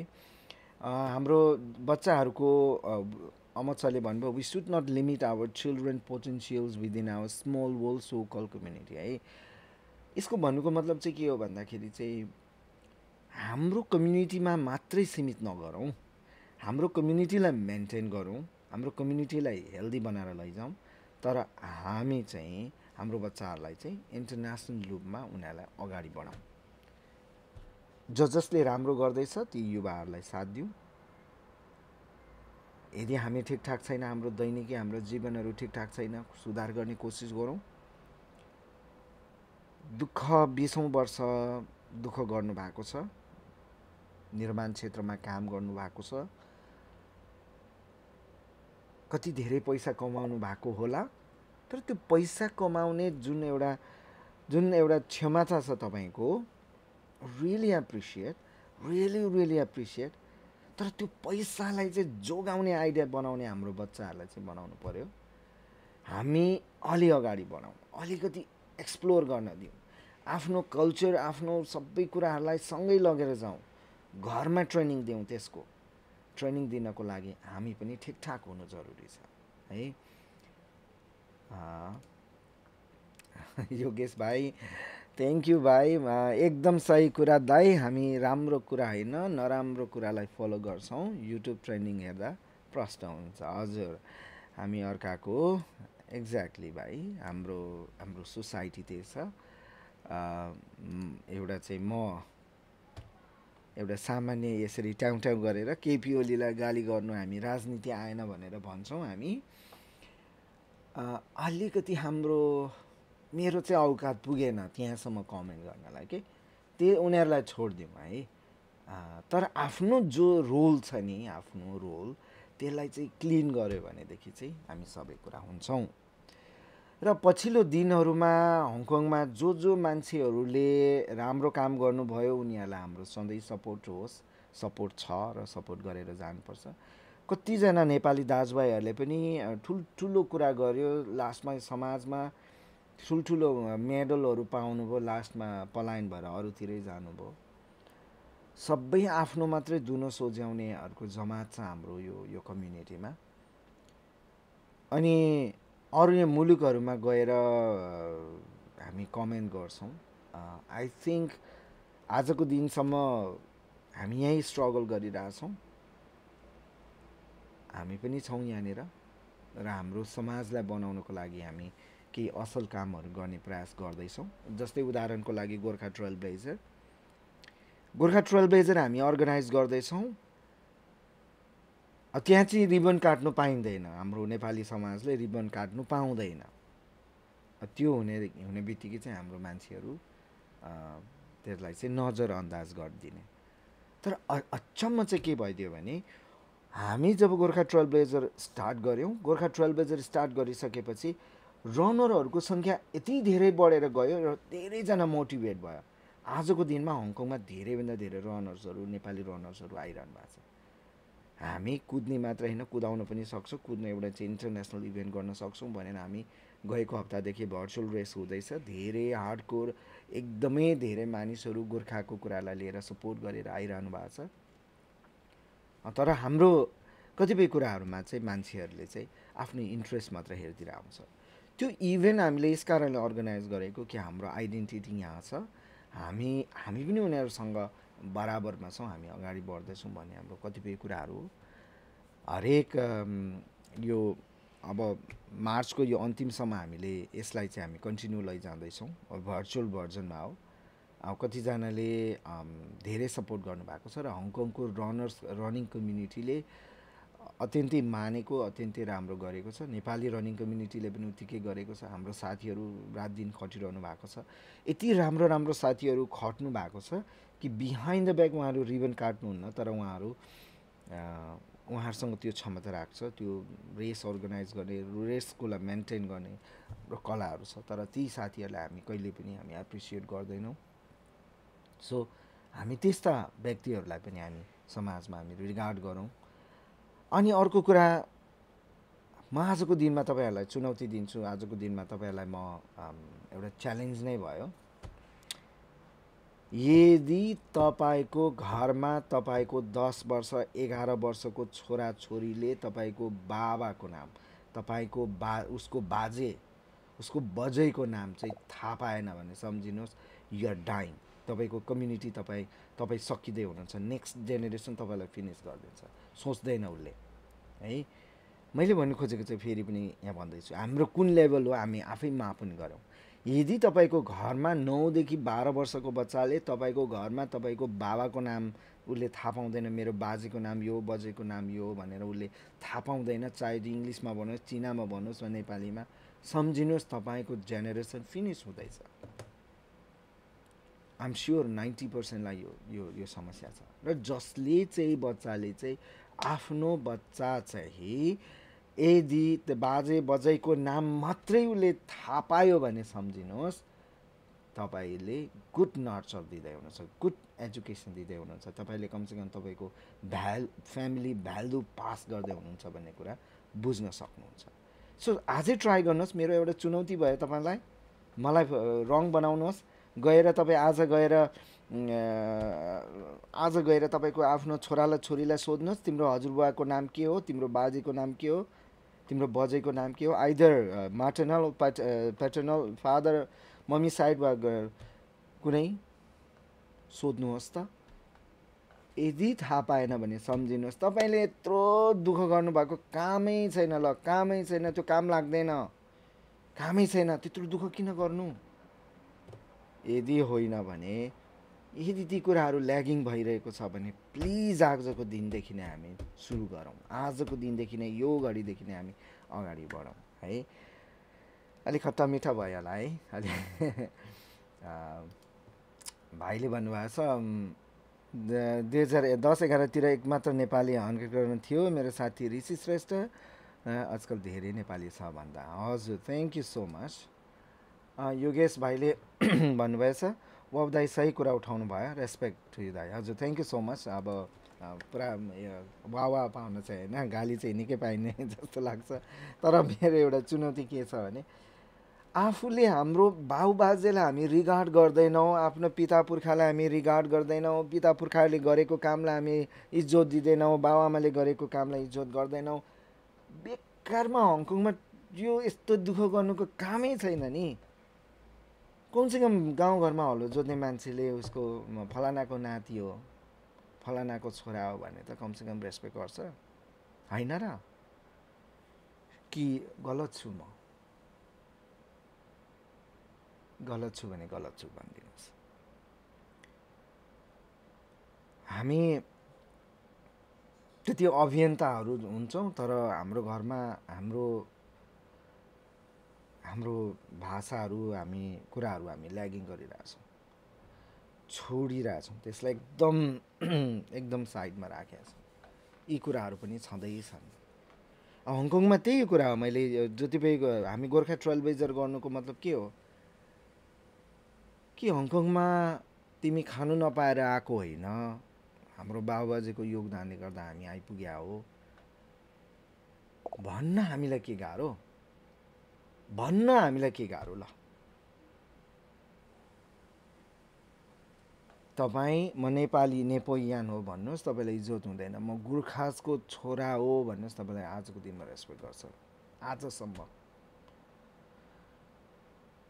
हाम्रो बच्चाहरूको सरले भन्नुभयो we should not limit our children potentials within our small world so call community है यसको भन्नुको मतलब चाहिँ के हो भन्दाखेरि चाहिँ हाम्रो कम्युनिटीमा मात्रै सीमित नगरौँ हाम्रो कम्युनिटीलाई मेन्टेन गरौँ हाम्रो कम्युनिटीलाई हेल्दी बनाएर लैजाउँ तर हामी चाहिँ हाम्रो बच्चाहरूलाई चाहिँ इन्टरनेसनल रूपमा उनीहरूलाई अगाडि बढाउँ ज जसले राम्रो गर्दैछ ती युवाहरूलाई साथ दिउँ यदि हामी ठिकठाक छैन हाम्रो दैनिकी हाम्रो जीवनहरू ठिकठाक छैन सुधार गर्ने कोसिस गरौँ दुःख बिसौँ वर्ष दुःख गर्नुभएको छ निर्माण क्षेत्रमा काम गर्नुभएको छ कति धेरै पैसा कमाउनु भएको होला तर त्यो पैसा कमाउने जुन एउटा जुन एउटा क्षमता छ तपाईँको really appreciate really really appreciate तर त्यो पैसालाई चाहिँ जोगाउने आइडिया बनाउने हाम्रो बच्चाहरूलाई चाहिँ बनाउनु पऱ्यो हामी अलि अगाडि बढाउँ अलिकति एक्सप्लोर गर्न दिउँ आफ्नो कल्चर आफ्नो सबै कुराहरूलाई सँगै लगेर जाउँ घरमा ट्रेनिङ दिउँ त्यसको ट्रेनिङ दिनको लागि हामी पनि ठिकठाक हुनु जरुरी छ है योगेश भाइ थ्याङ्क यू भाइ एकदम सही कुरा दाइ हामी राम्रो कुरा होइन नराम्रो कुरालाई फलो गर्छौँ युट्युब ट्रेन्डिङ हेर्दा प्रष्ट हुन्छ हजुर हामी अर्काको एक्ज्याक्टली भाइ हाम्रो हाम्रो सोसाइटी त्यही छ एउटा चाहिँ म एउटा सामान्य यसरी ट्याउट्याउ गरेर केपी ओलीलाई गाली गर्नु हामी राजनीति आएन भनेर भन्छौँ हामी अलिकति हाम्रो मेरो चाहिँ औकात पुगेन त्यहाँसम्म कमेन्ट गर्नलाई कि त्यो उनीहरूलाई छोडिदिउँ है तर आफ्नो जो रोल छ नि आफ्नो रोल त्यसलाई चाहिँ क्लिन गऱ्यो भनेदेखि चाहिँ हामी सबै कुरा हुन्छौँ र पछिल्लो दिनहरूमा हङकङमा जो जो मान्छेहरूले राम्रो काम गर्नुभयो उनीहरूलाई हाम्रो सधैँ सपोर्ट होस् सपोर्ट छ र सपोर्ट गरेर जानुपर्छ कतिजना नेपाली दाजुभाइहरूले पनि ठुल्ठुलो कुरा गर्यो लास्टमा समाजमा ठुल्ठुलो मेडलहरू पाउनुभयो लास्टमा पलायन भएर अरूतिरै जानुभयो सबै आफ्नो मात्रै दुनो सोझ्याउनेहरूको जमात छ हाम्रो यो यो कम्युनिटीमा अनि अरू मुलुकहरूमा गएर हामी कमेन्ट गर्छौँ आई थिङ्क आजको दिनसम्म हामी यहीँ स्ट्रगल गरिरहेछौँ हामी पनि छौँ यहाँनिर र हाम्रो समाजलाई बनाउनको लागि हामी केही असल कामहरू गर्ने प्रयास गर्दैछौँ जस्तै उदाहरणको लागि Gorkha trail blazer Gorkha trail blazer हामी अर्गनाइज गर्दैछौँ त्यहाँ चाहिँ रिबन काट्नु पाइँदैन हाम्रो नेपाली समाजले रिबन काट्नु पाउँदैन त्यो हुने हुने बित्तिकै चाहिँ हाम्रो मान्छेहरू त्यसलाई चाहिँ नजरअन्दाज गरिदिने तर अचम्म चाहिँ के भइदियो भने हामी जब गोर्खा ट्रेल ब्लेजर स्टार्ट गऱ्यौँ गोर्खा ट्रेल ब्लेजर स्टार्ट गरिसकेपछि रनरहरूको सङ्ख्या यति धेरै बढेर गयो र धेरैजना मोटिभेट भयो आजको दिनमा हङकङमा धेरैभन्दा धेरै रनर्सहरू नेपाली रनर्सहरू आइरहनु भएको छ हामी कुद्ने मात्र होइन कुदाउन पनि सक्छौँ कुद्न एउटा चाहिँ इन्टरनेसनल इभेन्ट गर्न सक्छौँ भनेर हामी गएको हप्तादेखि भर्चुअल रेस हुँदैछ धेरै हार्डकोर एकदमै धेरै मानिसहरू गोर्खाको कुरालाई लिएर सपोर्ट गरेर आइरहनु भएको छ तर हाम्रो कतिपय कुराहरूमा चाहिँ मान्छेहरूले चाहिँ आफ्नो इन्ट्रेस्ट मात्र हेरिदिएर आउँछ त्यो इभेन्ट हामीले यस कारणले अर्गनाइज गरेको कि हाम्रो आइडेन्टिटी यहाँ छ हामी हामी पनि उनीहरूसँग बराबरमा छौँ हामी अगाडि बढ्दैछौँ भन्ने हाम्रो कतिपय कुराहरू हो हरेक यो अब मार्चको यो अन्तिमसम्म हामीले यसलाई चाहिँ हामी कन्टिन्यू लैजाँदैछौँ भर्चुअल भर्जनमा हो अब कतिजनाले धेरै सपोर्ट गर्नुभएको छ र हङकङको रनर्स रनिङ कम्युनिटीले अत्यन्तै मानेको अत्यन्तै राम्रो गरेको छ नेपाली रनिङ कम्युनिटीले पनि उत्तिकै गरेको छ हाम्रो साथीहरू रात दिन खटिरहनु भएको छ यति राम्रो राम्रो साथीहरू खट्नु भएको छ कि बिहाइन्ड द ब्याक उहाँहरू रिबन काट्नुहुन्न तर उहाँहरू उहाँहरूसँग त्यो क्षमता राख्छ त्यो रेस अर्गनाइज गर्ने रेसकोलाई मेन्टेन गर्ने र कलाहरू छ तर ती साथीहरूलाई हामी कहिले पनि हामी एप्रिसिएट गर्दैनौँ सो हामी त्यस्ता व्यक्तिहरूलाई पनि हामी समाजमा हामी रिगार्ड गरौँ अनि अर्को कुरा म आजको दिनमा तपाईँहरूलाई चुनौती दिन्छु आजको दिनमा तपाईँहरूलाई म एउटा च्यालेन्ज नै भयो यदि तपाईँको घरमा तपाईँको दस वर्ष एघार वर्षको छोराछोरीले तपाईँको बाबाको नाम तपाईँको बा उसको बाजे उसको बजैको नाम चाहिँ थाहा पाएन भने सम्झिनुहोस् आर डाइङ तपाईँको कम्युनिटी तपाईँ तपाईँ सकिँदै हुनुहुन्छ नेक्स्ट जेनेरेसन तपाईँलाई फिनिस गरिदिन्छ सोच्दैन उसले है मैले भन्नु खोजेको चाहिँ फेरि पनि यहाँ भन्दैछु हाम्रो कुन लेभल हो हामी आफै मापन गरौँ यदि तपाईँको घरमा नौदेखि बाह्र वर्षको बच्चाले तपाईँको घरमा तपाईँको बाबाको नाम उसले थाहा पाउँदैन मेरो बाजेको नाम यो बजेको नाम यो भनेर उसले थाहा पाउँदैन चाहे इङ्ग्लिसमा भनोस् चिनामा भनोस् वा नेपालीमा सम्झिनुहोस् तपाईँको जेनेरेसन फिनिस हुँदैछ आम स्योर नाइन्टी पर्सेन्टलाई यो यो यो समस्या छ र जसले चाहिँ बच्चाले चाहिँ आफ्नो बच्चा चाहिँ यदि त्यो बाजे बजैको नाम मात्रै उसले थाहा पायो भने सम्झिनुहोस् तपाईँले गुड नर्चर दिँदै हुनुहुन्छ गुड एजुकेसन दिँदै हुनुहुन्छ तपाईँले कमसेकम तपाईँको भ्याल फ्यामिली भ्यालु पास गर्दै हुनुहुन्छ भन्ने कुरा बुझ्न सक्नुहुन्छ सो आजै ट्राई गर्नुहोस् मेरो एउटा चुनौती भयो तपाईँलाई मलाई रङ बनाउनुहोस् गएर तपाईँ आज गएर आज गएर तपाईँको आफ्नो छोरालाई छोरीलाई सोध्नुहोस् तिम्रो हजुरबुवाको नाम के हो तिम्रो बाजेको नाम के हो तिम्रो बजेको नाम के हो either maternal pat paternal father mummy side गएर कुनै सोध्नुहोस् त यदि थाहा पाएन भने सम्झिनुहोस् तपाईँले यत्रो दुःख गर्नुभएको कामै छैन ल कामै छैन त्यो काम लाग्दैन कामै छैन त्यत्रो दुःख किन गर्नु यदि होइन भने यदि ती कुराहरू ल्यागिङ भइरहेको छ भने प्लिज आजको दिनदेखि नै हामी सुरु गरौँ आजको दिनदेखि नै यो घडीदेखि नै हामी अगाडि बढौँ है अलिक खट्टा मिठा भयो होला है अलि भाइले भन्नुभएको छ दुई हजार दस एघारतिर एक मात्र नेपाली हन्ड्रेड गर्न थियो मेरो साथी ऋषि श्रेष्ठ आजकल धेरै नेपाली छ भन्दा हजुर thank you so much Yogesh भाइले भन्नुभएछ वब दाई सही कुरा उठाउनु भयो रेस्पेक्ट टु यु दाई हजुर थ्याङ्क यू सो मच अब पुरा वा वा पाउन चाहिँ होइन गाली चाहिँ निकै पाइने जस्तो लाग्छ तर मेरो एउटा चुनौती के छ भने आफूले हाम्रो बाउबाजेलाई हामी रिगार्ड गर्दैनौँ आफ्नो पिता पुर्खालाई हामी रिगार्ड गर्दैनौँ पिता पुर्खाहरूले गरेको कामलाई हामी इज्जत दिँदैनौँ बाबुआमाले गरेको कामलाई इज्जत गर्दैनौँ बेकारमा हङकङमा यो यस्तो दुःख गर्नुको कामै छैन नि कमसेकम गाउँघरमा हलो जोत्ने मान्छेले उसको फलानाको नाति हो फलानाको छोरा हो भने त कमसेकम रेस्पेक्ट गर्छ होइन र कि गलत छु म गलत छु भने गलत छु भनिदिनुहोस् हामी त्यति अभियन्ताहरू हुन्छौँ तर हाम्रो घरमा हाम्रो हाम्रो भाषाहरू हामी कुराहरू हामी ल्यागिङ गरिरहेछौँ छोडिरहेछौँ त्यसलाई एकदम एकदम साइडमा राखेका छौँ यी कुराहरू पनि छँदै छन् हङकङमा त्यही कुरा हो मैले जतिपय हामी गोर्खा ट्रेल बेजर गर्नुको मतलब के हो कि हङकङमा तिमी खानु नपाएर आएको होइन हाम्रो बाबुबाजेको योगदानले गर्दा हामी आइपुग्या हो भन्न हामीलाई के गाह्रो भन्न हामीलाई के गाह्रो ल तपाईँ म नेपाली नेपोयान हो भन्नुहोस् तपाईँलाई इज्जत हुँदैन म गुर्खासको छोरा हो भन्नुहोस् तपाईँलाई आजको दिनमा रेस्पेक्ट गर्छ आजसम्म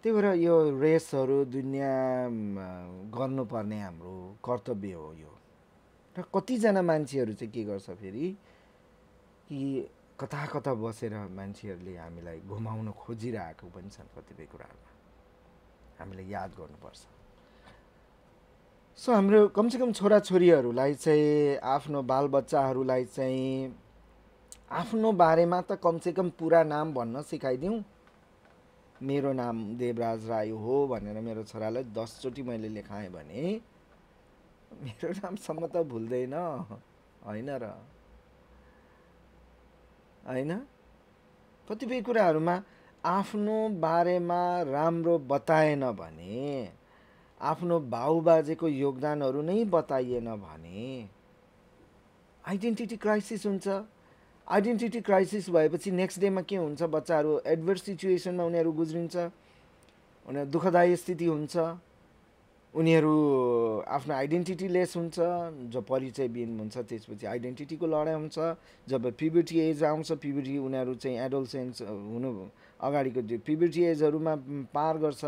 त्यही भएर यो रेसहरू दुनियाँ गर्नुपर्ने हाम्रो कर्तव्य हो यो र कतिजना मान्छेहरू चाहिँ के गर्छ फेरि कि कता कता बसेर मान्छेहरूले हामीलाई घुमाउन खोजिरहेको पनि छन् कतिपय कुराहरूमा हामीले याद गर्नुपर्छ सो हाम्रो कमसेकम छोराछोरीहरूलाई चाहिँ आफ्नो बालबच्चाहरूलाई चाहिँ आफ्नो बारेमा त कमसेकम पुरा नाम भन्न सिकाइदिउँ मेरो नाम देवराज राई हो भनेर मेरो छोरालाई दसचोटि मैले लेखाएँ भने मेरो नामसम्म त भुल्दैन होइन र होइन कतिपय कुराहरूमा आफ्नो बारेमा राम्रो बताएन भने आफ्नो बाउबाजेको योगदानहरू नै बताइएन भने आइडेन्टिटी क्राइसिस हुन्छ आइडेन्टिटी क्राइसिस भएपछि नेक्स्ट डेमा के हुन्छ बच्चाहरू एडभर्स सिचुएसनमा उनीहरू गुज्रिन्छ उनीहरू दुःखदायी स्थिति हुन्छ उनीहरू आफ्नो आइडेन्टिटी लेस हुन्छ जो परिचयविहीन हुन्छ त्यसपछि आइडेन्टिटीको लडाइँ हुन्छ जब प्युबर्टी एज आउँछ प्युबर्टी उनीहरू चाहिँ एडोल्सेन्स हुनु अगाडिको त्यो प्युबर्टी एजहरूमा पार गर्छ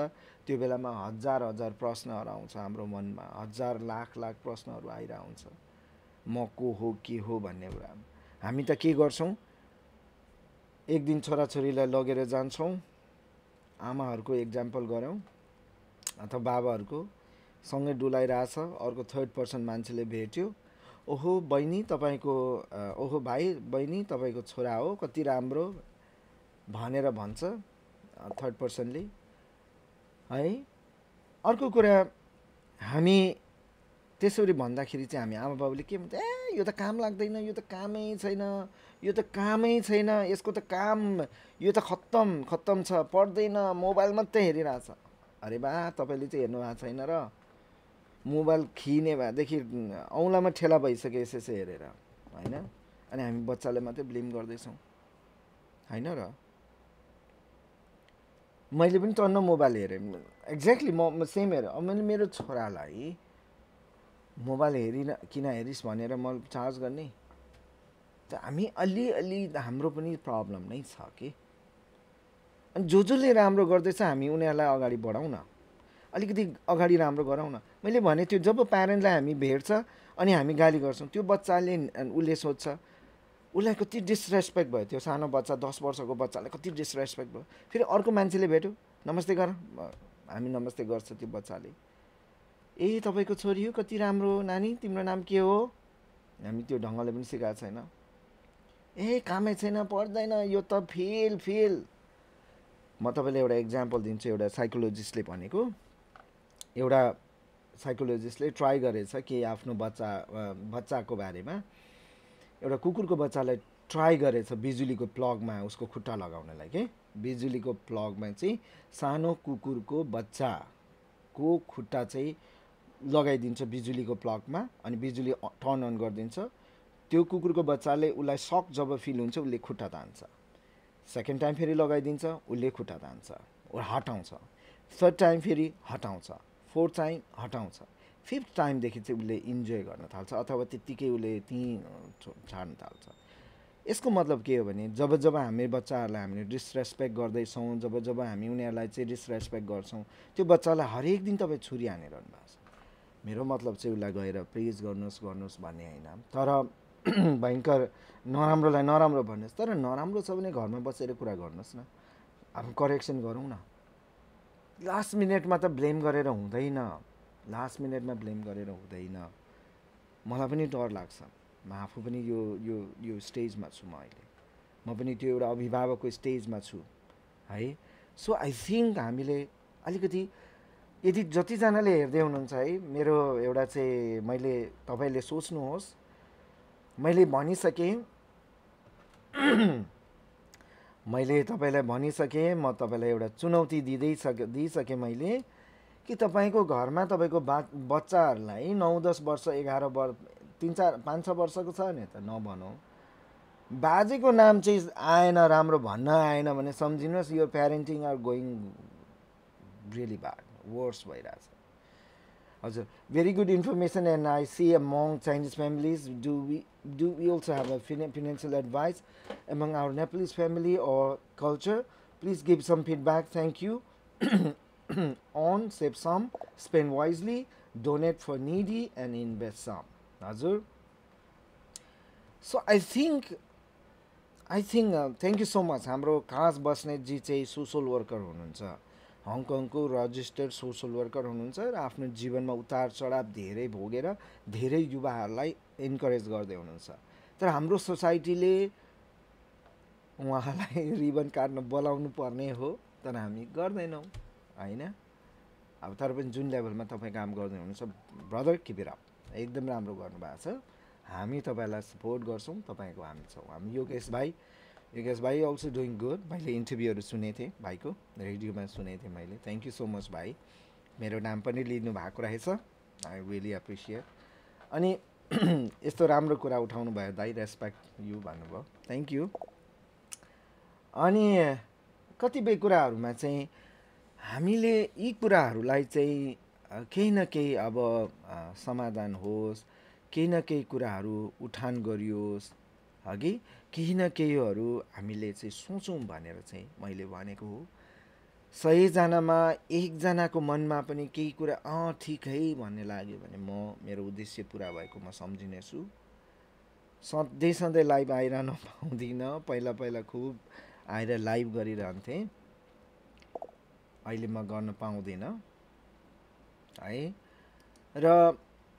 त्यो बेलामा हजार हजार प्रश्नहरू आउँछ हाम्रो मनमा हजार लाख लाख प्रश्नहरू आइरहन्छ म को हो के हो भन्ने कुरा हामी त के गर्छौँ एक दिन छोराछोरीलाई लगेर जान्छौँ आमाहरूको एक्जाम्पल गऱ्यौँ अथवा बाबाहरूको सँगै डुलाइरहेछ अर्को थर्ड पर्सन मान्छेले भेट्यो ओहो बहिनी तपाईँको ओहो भाइ बहिनी तपाईँको छोरा हो कति राम्रो भनेर भन्छ थर्ड पर्सनले है अर्को कुरा हामी त्यसरी भन्दाखेरि चाहिँ हामी आमा बाबुले के भन्छ ए यो त काम लाग्दैन यो त कामै छैन यो त कामै छैन यसको त काम यो त खत्तम खत्तम छ पढ्दैन मोबाइल मात्रै हेरिरहेछ अरे बा तपाईँले चाहिँ हेर्नु भएको छैन र मोबाइल खिने भएदेखि औँलामा ठेला भइसक्यो यसो हेरेर होइन अनि हामी बच्चाले मात्रै ब्लेम गर्दैछौँ होइन र मैले पनि टन्न मोबाइल हेरेँ एक्ज्याक्टली म सेम हेरेँ मैले मेरो छोरालाई मोबाइल हेरिन किन हेरिस् भनेर म चार्ज गर्ने त हामी अलिअलि हाम्रो पनि प्रब्लम नै छ कि अनि जो जसले राम्रो गर्दैछ हामी उनीहरूलाई अगाडि बढाउँ न अलिकति अगाडि राम्रो गरौँ न मैले भने त्यो जब प्यारेन्टलाई हामी भेट्छ अनि हामी गाली गर्छौँ त्यो बच्चाले उसले सोध्छ उसलाई कति डिसरेस्पेक्ट भयो त्यो सानो बच्चा दस वर्षको बच्चालाई कति डिसरेस्पेक्ट भयो फेरि अर्को मान्छेले भेट्यो नमस्ते गर हामी नमस्ते गर्छ त्यो बच्चाले ए तपाईँको छोरी हो कति राम्रो नानी तिम्रो नाम के हो हामी त्यो ढङ्गले पनि सिकाएको छैन ए कामै छैन पर्दैन यो त फेल फेल म तपाईँलाई एउटा इक्जाम्पल दिन्छु एउटा साइकोलोजिस्टले भनेको एउटा साइकोलोजिस्टले ट्राई गरेछ कि आफ्नो बच्चा बच्चाको बारेमा एउटा कुकुरको बच्चालाई ट्राई गरेछ बिजुलीको प्लगमा उसको खुट्टा लगाउनलाई के बिजुलीको प्लगमा चाहिँ सानो कुकुरको बच्चाको खुट्टा चाहिँ लगाइदिन्छ बिजुलीको प्लगमा अनि बिजुली टर्न अन गरिदिन्छ त्यो कुकुरको बच्चाले उसलाई सक जब फिल हुन्छ उसले खुट्टा तान्छ सेकेन्ड टाइम फेरि लगाइदिन्छ उसले खुट्टा तान्छ ऊ हटाउँछ थर्ड टाइम फेरि हटाउँछ फोर्थ टाइम हटाउँछ फिफ्थ टाइमदेखि चाहिँ उसले इन्जोय गर्न थाल्छ अथवा त्यत्तिकै उसले त्यहीँ छाड्न थाल्छ यसको मतलब के हो भने जब जब हामी बच्चाहरूलाई हामीले डिसरेस्पेक्ट गर्दैछौँ जब जब हामी उनीहरूलाई चाहिँ डिसरेस्पेक्ट गर्छौँ त्यो बच्चालाई हरेक दिन तपाईँ छुरी हानिरहनु भएको छ मेरो मतलब चाहिँ उसलाई गएर प्रेज गर्नुहोस् गर्नुहोस् भन्ने होइन तर भयङ्कर नराम्रोलाई नराम्रो भन्नुहोस् तर नराम्रो छ भने घरमा बसेर कुरा गर्नुहोस् न अब करेक्सन गरौँ न लास्ट मिनटमा त ब्लेम गरेर हुँदैन लास्ट मिनटमा ब्लेम गरेर हुँदैन मलाई पनि डर लाग्छ म आफू पनि यो यो यो स्टेजमा छु म अहिले म पनि त्यो एउटा अभिभावकको स्टेजमा छु है सो आई थिङ्क हामीले अलिकति यदि जतिजनाले हेर्दै हुनुहुन्छ है मेरो एउटा चाहिँ मैले तपाईँले सोच्नुहोस् मैले भनिसकेँ मैले तपाईँलाई भनिसकेँ म तपाईँलाई एउटा चुनौती दिँदै सके दिइसकेँ मैले कि तपाईँको घरमा तपाईँको बा बच्चाहरूलाई नौ दस वर्ष एघार वर्ष तिन चार पाँच छ वर्षको छ नि त नभनौँ बाजेको नाम चाहिँ आएन राम्रो भन्न आएन भने सम्झिनुहोस् यो parenting are going really bad worse भइरहेछ हजुर very good information and I see among Chinese families do we do we also have a fine financial advice among our Nepalese family or culture please give some feedback thank you on save some spend wisely donate for needy and invest some हजुर so I think I think thank you so much हाम्रो खास बस्नेतजी चाहिँ social worker हुनुहुन्छ हङकङको registered social worker हुनुहुन्छ र आफ्नो जीवनमा उतार चढाव धेरै भोगेर धेरै युवाहरूलाई इन्करेज गर्दै हुनुहुन्छ तर हाम्रो सोसाइटीले उहाँलाई रिबन काट्न बोलाउनु पर्ने हो तर हामी गर्दैनौँ होइन अब तर पनि जुन लेभलमा तपाईँ काम गर्दै हुनुहुन्छ ब्रदर किपिराप एकदम राम्रो गर्नुभएको छ हामी तपाईँलाई सपोर्ट गर्छौँ तपाईँको हामी छौँ हामी योगेश भाइ युगेस भाइ अल्सो डुइङ गुड मैले इन्टरभ्यूहरू सुनेको थिएँ भाइको रेडियोमा सुनेको थिएँ मैले थ्याङ्क यू सो मच भाइ मेरो नाम पनि लिनु भएको रहेछ आई रियली एप्रिसिएट अनि यस्तो राम्रो कुरा उठाउनु भयो दाई रेस्पेक्ट यु भन्नुभयो थ्याङ्क यू अनि कतिपय कुराहरूमा चाहिँ हामीले यी कुराहरूलाई चाहिँ केही न केही अब समाधान होस् केही न केही कुराहरू उठान गरियोस् हगि केही न केहीहरू हामीले चाहिँ सोचौँ भनेर चाहिँ मैले भनेको हो सयजनामा एकजनाको मनमा पनि केही कुरा अँ ठिक है भन्ने लाग्यो भने म मेरो उद्देश्य पुरा भएको म सम्झिनेछु सधैँ सधैँ लाइभ आइरहन पाउँदिनँ पहिला पहिला खुब आएर लाइभ गरिरहन्थेँ अहिले म गर्न पाउँदिनँ है र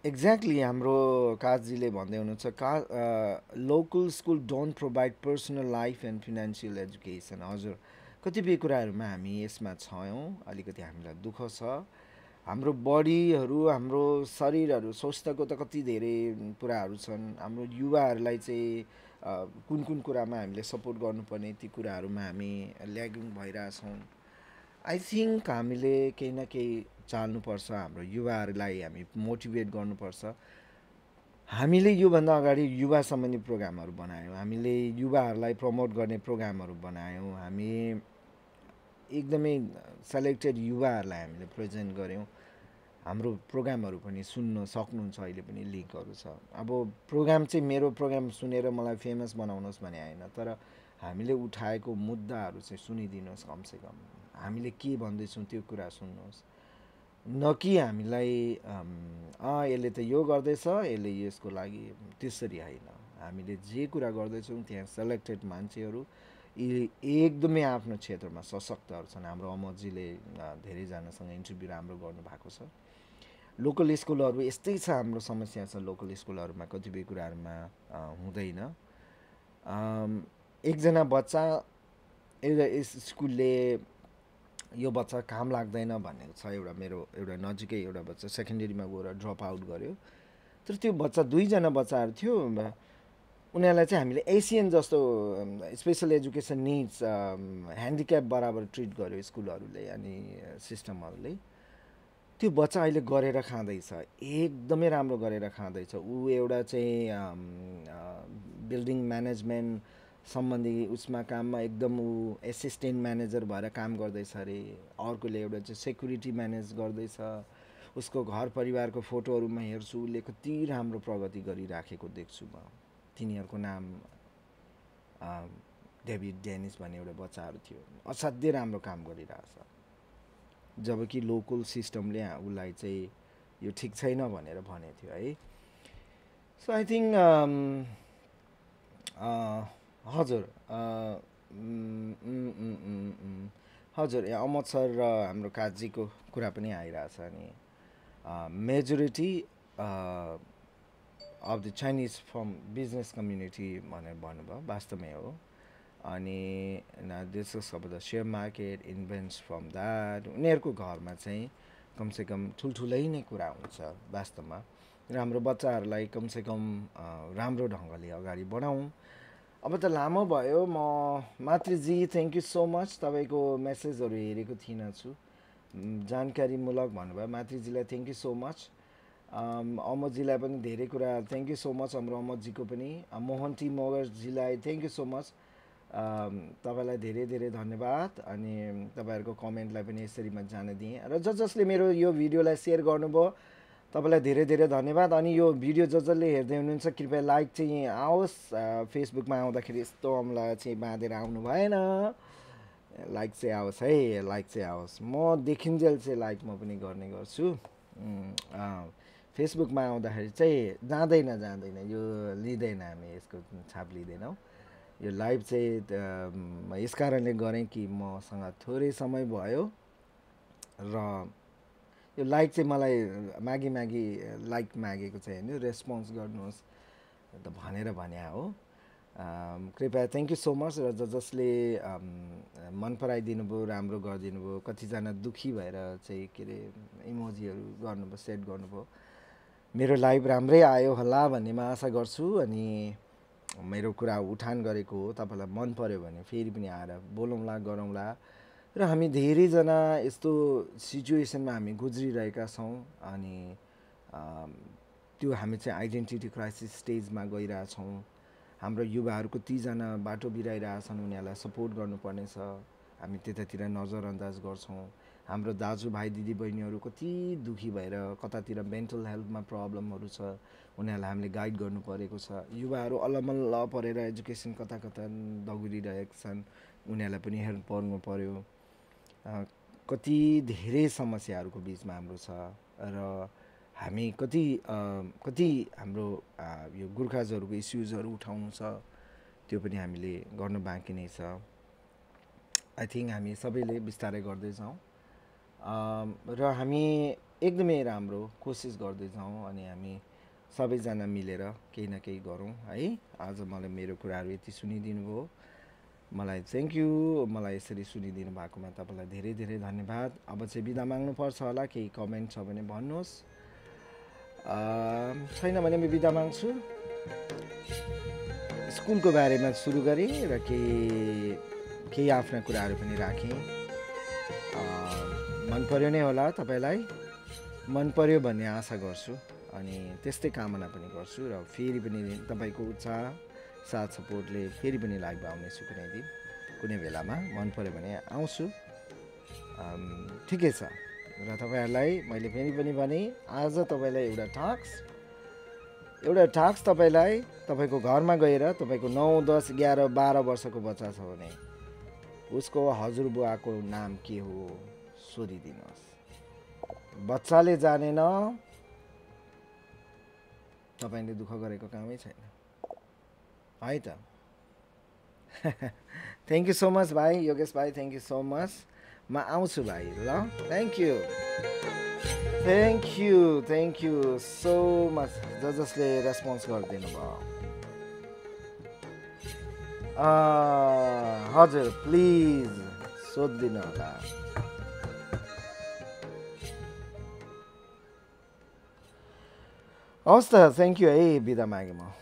एक्ज्याक्टली हाम्रो काजीले भन्दै हुनुहुन्छ का local school don't provide personal life and financial education हजुर कतिपय कुराहरूमा हामी यसमा छौँ अलिकति हामीलाई दुःख छ हाम्रो बडीहरू हाम्रो शरीरहरू स्वस्थको त कति धेरै कुराहरू छन् हाम्रो युवाहरूलाई चाहिँ कुन कुन कुरामा हामीले सपोर्ट गर्नुपर्ने ती कुराहरूमा हामी ल्यागिङ भइरहेछौँ आई थिङ्क हामीले केही न केही चाल्नुपर्छ हाम्रो युवाहरूलाई हामी मोटिभेट गर्नुपर्छ हामीले योभन्दा अगाडि युवा सम्बन्धी प्रोग्रामहरू बनायौँ हामीले युवाहरूलाई प्रमोट गर्ने प्रोग्रामहरू बनायौँ हामी एकदमै सेलेक्टेड युवाहरूलाई हामीले प्रेजेन्ट गऱ्यौँ हाम्रो प्रोग्रामहरू पनि सुन्न सक्नुहुन्छ अहिले पनि लिङ्कहरू छ अब प्रोग्राम चाहिँ मेरो प्रोग्राम सुनेर मलाई फेमस बनाउनुहोस् भने होइन तर हामीले उठाएको मुद्दाहरू चाहिँ सुनिदिनुहोस् कमसेकम हामीले के भन्दैछौँ त्यो कुरा सुन्नुहोस् न कि हामीलाई अँ यसले त यो गर्दैछ यसले यसको लागि त्यसरी होइन हामीले जे कुरा गर्दैछौँ त्यहाँ सेलेक्टेड मान्छेहरू यी एकदमै आफ्नो क्षेत्रमा सशक्तहरू छन् हाम्रो अमरजीले धेरैजनासँग इन्टरभ्यू राम्रो गर्नुभएको छ लोकल स्कुलहरू यस्तै छ हाम्रो समस्या छ लोकल स्कुलहरूमा कतिपय कुराहरूमा हुँदैन एकजना बच्चा एउटा स्कुलले यो बच्चा काम लाग्दैन भनेको छ एउटा मेरो एउटा नजिकै एउटा बच्चा सेकेन्डरीमा गएर ड्रप आउट गऱ्यो तर त्यो बच्चा दुईजना बच्चाहरू थियो उनीहरूलाई चाहिँ हामीले एसियन जस्तो स्पेसल एजुकेसन निड्स ह्यान्डिक्याप बराबर ट्रिट गर्यो स्कुलहरूले अनि सिस्टमहरूले त्यो बच्चा अहिले गरेर खाँदैछ एकदमै राम्रो गरेर खाँदैछ ऊ एउटा चाहिँ बिल्डिङ म्यानेजमेन्ट सम्बन्धी उसमा काममा एकदम ऊ एसिस्टेन्ट म्यानेजर भएर काम गर्दैछ अरे अर्कोले एउटा चाहिँ सेक्युरिटी म्यानेज गर्दैछ उसको घर परिवारको फोटोहरू म हेर्छु उसले कति राम्रो प्रगति गरिराखेको देख्छु म तिनीहरूको नाम डेभिड डेनिस भन्ने एउटा बच्चाहरू थियो असाध्यै राम्रो काम गरिरहेछ जबकि लोकल सिस्टमले उसलाई चाहिँ यो ठिक छैन भनेर भनेको थियो है सो आई थिङ्क हजुर हजुर यहाँ अमद सर र हाम्रो काजीको कुरा पनि आइरहेछ अनि majority of the Chinese from business community भनेर भन्नुभयो वास्तवमै हो अनि दिस अब the share market invents from that उनीहरूको घरमा चाहिँ कमसेकम ठुल्ठुलै नै कुरा हुन्छ वास्तवमा र हाम्रो बच्चाहरूलाई कमसेकम राम्रो ढङ्गले अगाडि बढाउँ अब त लामो भयो म Matri ji thank you so much तपाईँको मेसेजहरू हेरेको थिइनँ छु जानकारीमूलक भन्नुभयो मातृजीलाई थ्याङ्क यू सो मच अमरजीलाई पनि धेरै कुरा थ्याङ्क यू सो मच हाम्रो अमरजीको पनि मोहन टी मगरजीलाई थ्याङ्क यू सो मच तपाईँलाई धेरै धेरै धन्यवाद अनि तपाईँहरूको कमेन्टलाई पनि यसरी म जान दिएँ र ज जसले मेरो यो भिडियोलाई सेयर गर्नुभयो तपाईँलाई धेरै धेरै धन्यवाद अनि यो भिडियो ज जसले हेर्दै हुनुहुन्छ कृपया लाइक चाहिँ आओस् फेसबुकमा आउँदाखेरि यस्तो अमला चाहिँ बाँधेर आउनु भएन लाइक चाहिँ आओस् है लाइक चाहिँ आओस् म देखिन्जेल चाहिँ लाइक म पनि गर्ने गर्छु फेसबुकमा आउँदाखेरि चाहिँ जाँदैन जाँदैन यो लिँदैन हामी यसको छाप लिँदैनौँ यो लाइभ चाहिँ यस कारणले गरेँ कि मसँग थोरै समय भयो र यो लाइक चाहिँ मलाई मागी मागी लाइक मागेको चाहिँ होइन रेस्पोन्स गर्नुहोस् त भनेर भने हो कृपया थ्याङ्क यू सो मच र ज जसले मन पराइदिनु भयो राम्रो गरिदिनु भयो कतिजना दुःखी भएर चाहिँ के अरे इमोजीहरू गर्नुभयो सेट गर्नुभयो मेरो लाइभ राम्रै आयो होला भन्ने म आशा गर्छु अनि मेरो कुरा उठान गरेको हो तपाईँलाई मन पऱ्यो भने फेरि पनि आएर बोलाउँला गरौँला र हामी धेरैजना यस्तो सिचुएसनमा हामी गुज्रिरहेका छौँ अनि त्यो हामी चाहिँ आइडेन्टिटी क्राइसिस स्टेजमा गइरहेछौँ हाम्रो युवाहरूको तिजना बाटो बिराइरहेछन् उनीहरूलाई सपोर्ट गर्नुपर्नेछ हामी त्यतातिर नजरअन्दाज गर्छौँ हाम्रो दाजुभाइ दिदीबहिनीहरू कति दुःखी भएर कतातिर मेन्टल हेल्थमा प्रब्लमहरू छ उनीहरूलाई हामीले गाइड गर्नु परेको छ युवाहरू अल्लमल्ल परेर एजुकेसन कता कता दगुरिरहेका छन् उनीहरूलाई पनि हेल्प गर्नु पऱ्यो कति धेरै समस्याहरूको बिचमा हाम्रो छ र हामी कति कति हाम्रो यो गोर्खाजहरूको इस्युजहरू उठाउनु छ त्यो पनि हामीले गर्नु बाँकी नै छ आई थिङ्क हामी सबैले बिस्तारै गर्दैछौँ र हामी एकदमै राम्रो कोसिस गर्दैछौँ अनि हामी सबैजना मिलेर केही न केही गरौँ है आज मलाई मेरो कुराहरू यति सुनिदिनु भयो मलाई थ्याङ्क यू मलाई यसरी सुनिदिनु भएकोमा तपाईँलाई धेरै धेरै धन्यवाद अब चाहिँ बिदा माग्नुपर्छ होला केही कमेन्ट छ भने भन्नुहोस् छैन भने म बिदा माग्छु स्कुलको बारेमा सुरु गरेँ र केही केही आफ्ना कुराहरू पनि राखेँ मन पर्यो नै होला तपाईँलाई मन पऱ्यो भन्ने आशा गर्छु अनि त्यस्तै कामना पनि गर्छु र फेरि पनि तपाईँको उत्साह साथ सपोर्टले फेरि पनि लाइभ आउनेछु कुनै दिन कुनै बेलामा मन पऱ्यो भने आउँछु ठिकै छ र तपाईँहरूलाई मैले फेरि पनि भने आज तपाईँलाई एउटा टास्क एउटा टास्क तपाईँलाई तपाईँको घरमा गएर तपाईँको नौ दस एघार बाह्र वर्षको बच्चा छ भने उसको हजुरबुवाको नाम के हो सोधिदिनुहोस् बच्चाले जानेन तपाईँले दुःख गरेको कामै छैन है त थ्याङ्क यू सो मच भाइ योगेश भाइ थ्याङ्क यू सो मच म आउँछु भाइ ल thank you thank you thank you so much ज जसले रेस्पोन्स गरिदिनु भयो हजुर प्लिज सोधिदिनु होला हवस् त थ्याङ्क यू है बिदा मागेँ म